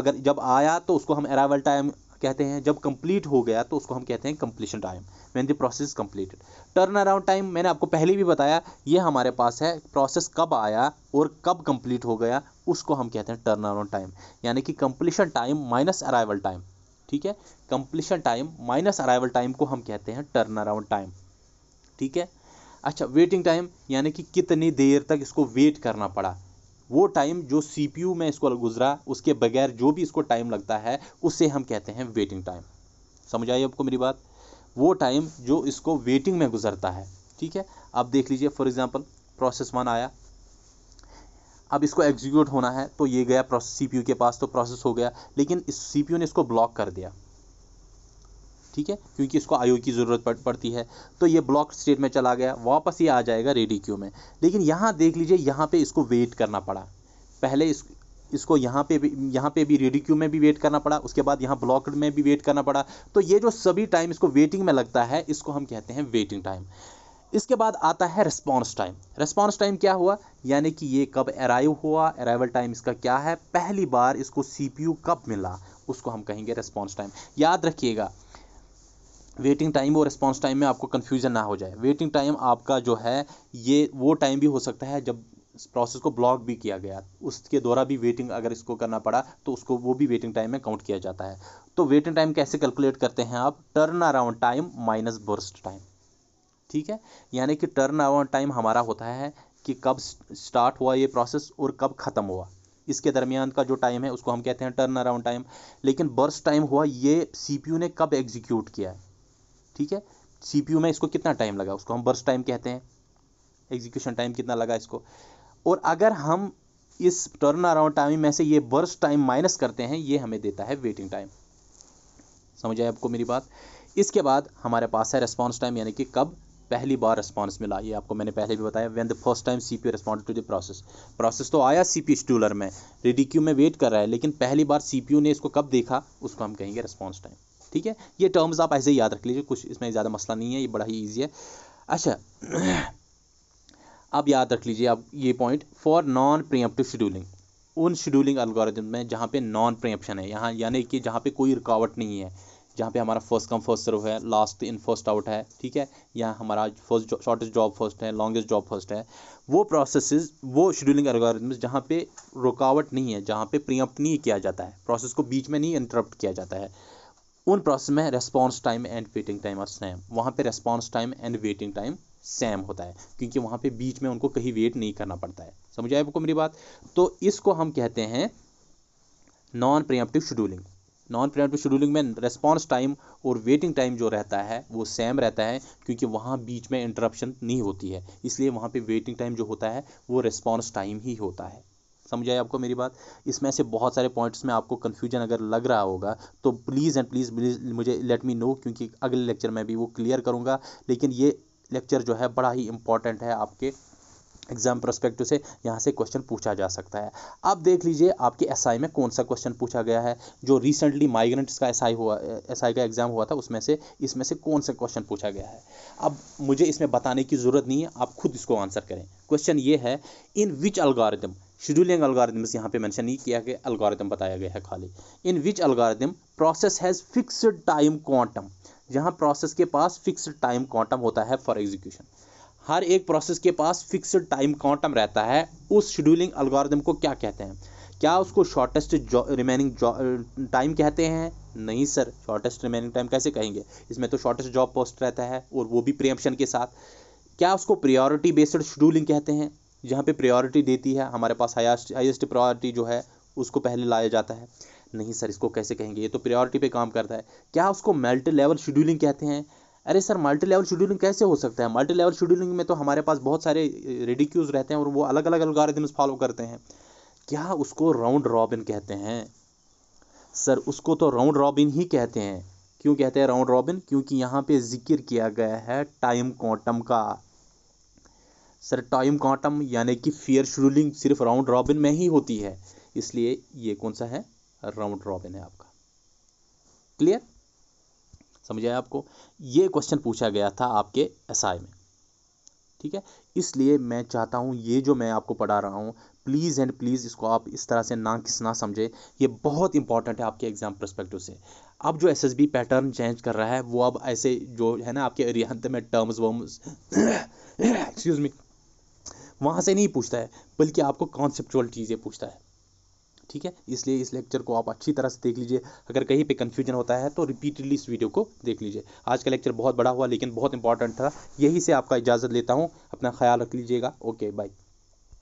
अगर जब आया तो उसको हम अराइवल टाइम कहते हैं जब कंप्लीट हो गया तो उसको हम कहते हैं completion time when the process completed turn around time मैंने आपको पहले भी बताया ये हमारे पास है प्रोसेस कब आया और कब कंप्लीट हो गया उसको हम कहते हैं टर्न अराउंड टाइम यानी कि completion time minus arrival time ठीक है completion time minus arrival time को हम कहते हैं टर्न अराउंड टाइम ठीक है अच्छा वेटिंग टाइम यानी कि कितनी देर तक इसको वेट करना पड़ा वो टाइम जो सी में इसको गुजरा उसके बगैर जो भी इसको टाइम लगता है उसे हम कहते हैं वेटिंग टाइम समझ आई आपको मेरी बात वो टाइम जो इसको वेटिंग में गुजरता है ठीक है अब देख लीजिए फॉर एग्ज़ाम्पल प्रोसेस वन आया अब इसको एग्जीक्यूट होना है तो ये गया प्रोसेस सीपीयू के पास तो प्रोसेस हो गया लेकिन इस सीपीयू ने इसको ब्लॉक कर दिया ठीक है क्योंकि इसको आयु की ज़रूरत पड़ पड़ती है तो ये ब्लॉक स्टेट में चला गया वापस ये आ जाएगा रेडी क्यू में लेकिन यहाँ देख लीजिए यहाँ पे इसको वेट करना पड़ा पहले इस इसको यहाँ पे भी यहाँ पे भी रेडी क्यू में भी वेट करना पड़ा उसके बाद यहाँ ब्लॉक में भी वेट करना पड़ा तो ये जो सभी टाइम इसको वेटिंग में लगता है इसको हम कहते हैं वेटिंग टाइम इसके बाद आता है रिस्पॉन्स टाइम रिस्पॉन्स टाइम क्या हुआ यानी कि ये कब अराइव हुआ अराइवल टाइम इसका क्या है पहली बार इसको सी कब मिला उसको हम कहेंगे रिस्पॉन्स टाइम याद रखिएगा वेटिंग टाइम और रिस्पॉन्स टाइम में आपको कन्फ्यूज़न ना हो जाए वेटिंग टाइम आपका जो है ये वो टाइम भी हो सकता है जब इस प्रोसेस को ब्लॉक भी किया गया उसके द्वारा भी वेटिंग अगर इसको करना पड़ा तो उसको वो भी वेटिंग टाइम में काउंट किया जाता है तो वेटिंग टाइम कैसे कैलकुलेट करते हैं आप turn around time minus burst time ठीक है यानी कि टर्न अराउंड टाइम हमारा होता है कि कब स्टार्ट हुआ ये प्रोसेस और कब ख़त्म हुआ इसके दरमियान का जो टाइम है उसको हम कहते हैं टर्न अराउंड टाइम लेकिन बर्स्ट टाइम हुआ ये सीपीयू ने कब एग्जीक्यूट किया है ठीक है यू में इसको कितना टाइम लगा उसको हम बर्स टाइम कहते हैं एग्जीक्यूशन टाइम कितना लगा इसको और अगर हम इस टर्न अराउंड टाइम में से ये बर्स टाइम माइनस करते हैं ये हमें देता है वेटिंग टाइम समझ आए आपको मेरी बात इसके बाद हमारे पास है रिस्पॉन्स टाइम यानी कि कब पहली बार रिस्पॉन्स मिला ये आपको मैंने पहले भी बताया when the first time C P respond to the process process तो आया सी पी स्टूलर में रेडी क्यू में वेट कर रहा है लेकिन पहली बार सी पी यू ने इसको कब देखा उसको हम कहेंगे रिस्पॉन्स टाइम ठीक है ये टर्म्स आप ऐसे ही याद रख लीजिए कुछ इसमें ज़्यादा मसला नहीं है ये बड़ा ही ईजी है अच्छा अब याद रख लीजिए आप ये point for non preemptive scheduling उन शेड्यूलिंग अलगोरिथम में जहाँ पे नॉन प्रियम्पशन है यहाँ यानी कि जहाँ पे कोई रुकावट नहीं है जहाँ पे हमारा फर्स्ट कम फर्स्ट सर्व है लास्ट इन फर्स्ट आउट है ठीक है या हमारा फर्स्ट शॉर्टेस्ट जॉब फर्स्ट है लॉन्गेस्ट जॉब फर्स्ट है वो प्रोसेस वो शेड्यूलिंग अलगोरिथम जहाँ पे रुकावट नहीं है जहाँ पे प्रियम्प्ट नहीं किया जाता है प्रोसेस को बीच में नहीं इंटरप्ट किया जाता है उन प्रोसेस में response time and waiting time और सेम वहाँ पे response time and waiting time same होता है क्योंकि वहाँ पे बीच में उनको कहीं वेट नहीं करना पड़ता है समझ आए आपको मेरी बात तो इसको हम कहते हैं non preemptive scheduling non preemptive scheduling में रेस्पॉन्स टाइम और वेटिंग टाइम जो रहता है वो सेम रहता है क्योंकि वहाँ बीच में इंटरप्शन नहीं होती है इसलिए वहाँ पे वेटिंग टाइम जो होता है वो रेस्पॉन्स टाइम ही होता है समझ आई आपको मेरी बात इसमें से बहुत सारे पॉइंट्स में आपको कन्फ्यूजन अगर लग रहा होगा तो प्लीज़ एंड प्लीज़ प्लीज़ मुझे लेट मी नो क्योंकि अगले लेक्चर में भी वो क्लियर करूँगा लेकिन ये लेक्चर जो है बड़ा ही इंपॉर्टेंट है आपके एग्जाम प्रोस्पेक्ट से यहाँ से क्वेश्चन पूछा जा सकता है अब देख लीजिए आपके एस SI में कौन सा क्वेश्चन पूछा गया है जो रिसेंटली माइग्रेंट्स का एस SI हुआ एस SI का एग्ज़ाम हुआ था उसमें से इसमें से कौन सा क्वेश्चन पूछा गया है अब मुझे इसमें बताने की ज़रूरत नहीं है आप खुद इसको आंसर करें क्वेश्चन ये है इन विच अलगारिदम शेड्यूलिंग अलगारिदम्स यहाँ पे मेंशन नहीं किया कि अलगारिदम बताया गया है खाली in which algorithm process has fixed time quantum जहाँ प्रोसेस के पास फिक्सड टाइम क्वांटम होता है फॉर एग्जीक्यूशन हर एक प्रोसेस के पास फिक्सड टाइम क्वांटम रहता है उस शेड्यूलिंग अलगारिदम को क्या कहते हैं क्या उसको शॉर्टेस्ट रिमेनिंग टाइम कहते हैं नहीं सर शॉर्टेस्ट रिमेनिंग टाइम कैसे कहेंगे इसमें तो शॉर्टेस्ट जॉब पोस्ट रहता है और वो भी प्रियम्पशन के साथ क्या उसको प्रियोरिटी बेस्ड शेड्यूलिंग कहते हैं यहाँ पे प्रायोरिटी देती है हमारे पास हाइस्ट हाइस्ट प्रायोरिटी जो है उसको पहले लाया जाता है नहीं सर इसको कैसे कहेंगे ये तो प्रायोरिटी पे काम करता है क्या उसको मल्टी लेवल शेड्यूलिंग कहते हैं अरे सर मल्टी लेवल शेड्यूलिंग कैसे हो सकता है मल्टी लेवल शेड्यूलिंग में तो हमारे पास बहुत सारे रेडिक्यूज रहते हैं और वो अलग अलग अलगारिदम्स फॉलो करते हैं क्या उसको राउंड रॉबिन कहते हैं सर उसको तो राउंड रॉबिन ही कहते हैं क्यों कहते हैं राउंड रॉबिन क्योंकि यहाँ पे जिक्र किया गया है टाइम क्वांटम का सर टाइम क्वांटम यानी कि फेयर शेड्यूलिंग सिर्फ राउंड रॉबिन में ही होती है इसलिए ये कौन सा है राउंड रॉबिन है आपका क्लियर समझ आया आपको ये क्वेश्चन पूछा गया था आपके एसआई में ठीक है इसलिए मैं चाहता हूँ ये जो मैं आपको पढ़ा रहा हूँ प्लीज़ एंड प्लीज़ इसको आप इस तरह से ना किस ना समझे ये बहुत इंपॉर्टेंट है आपके एग्जाम परस्पेक्टिव से अब जो एस पैटर्न चेंज कर रहा है वो अब ऐसे जो है ना आपके रिहंत में टर्म्स वर्म्स एक्सक्यूज़ मी वहाँ से नहीं पूछता है बल्कि आपको कॉन्सेप्चुअल चीज़ें पूछता है ठीक है इसलिए इस लेक्चर को आप अच्छी तरह से देख लीजिए अगर कहीं पे कन्फ्यूजन होता है तो रिपीटेडली इस वीडियो को देख लीजिए आज का लेक्चर बहुत बड़ा हुआ लेकिन बहुत इंपॉर्टेंट था यही से आपका इजाज़त लेता हूँ अपना ख्याल रख लीजिएगा ओके बाय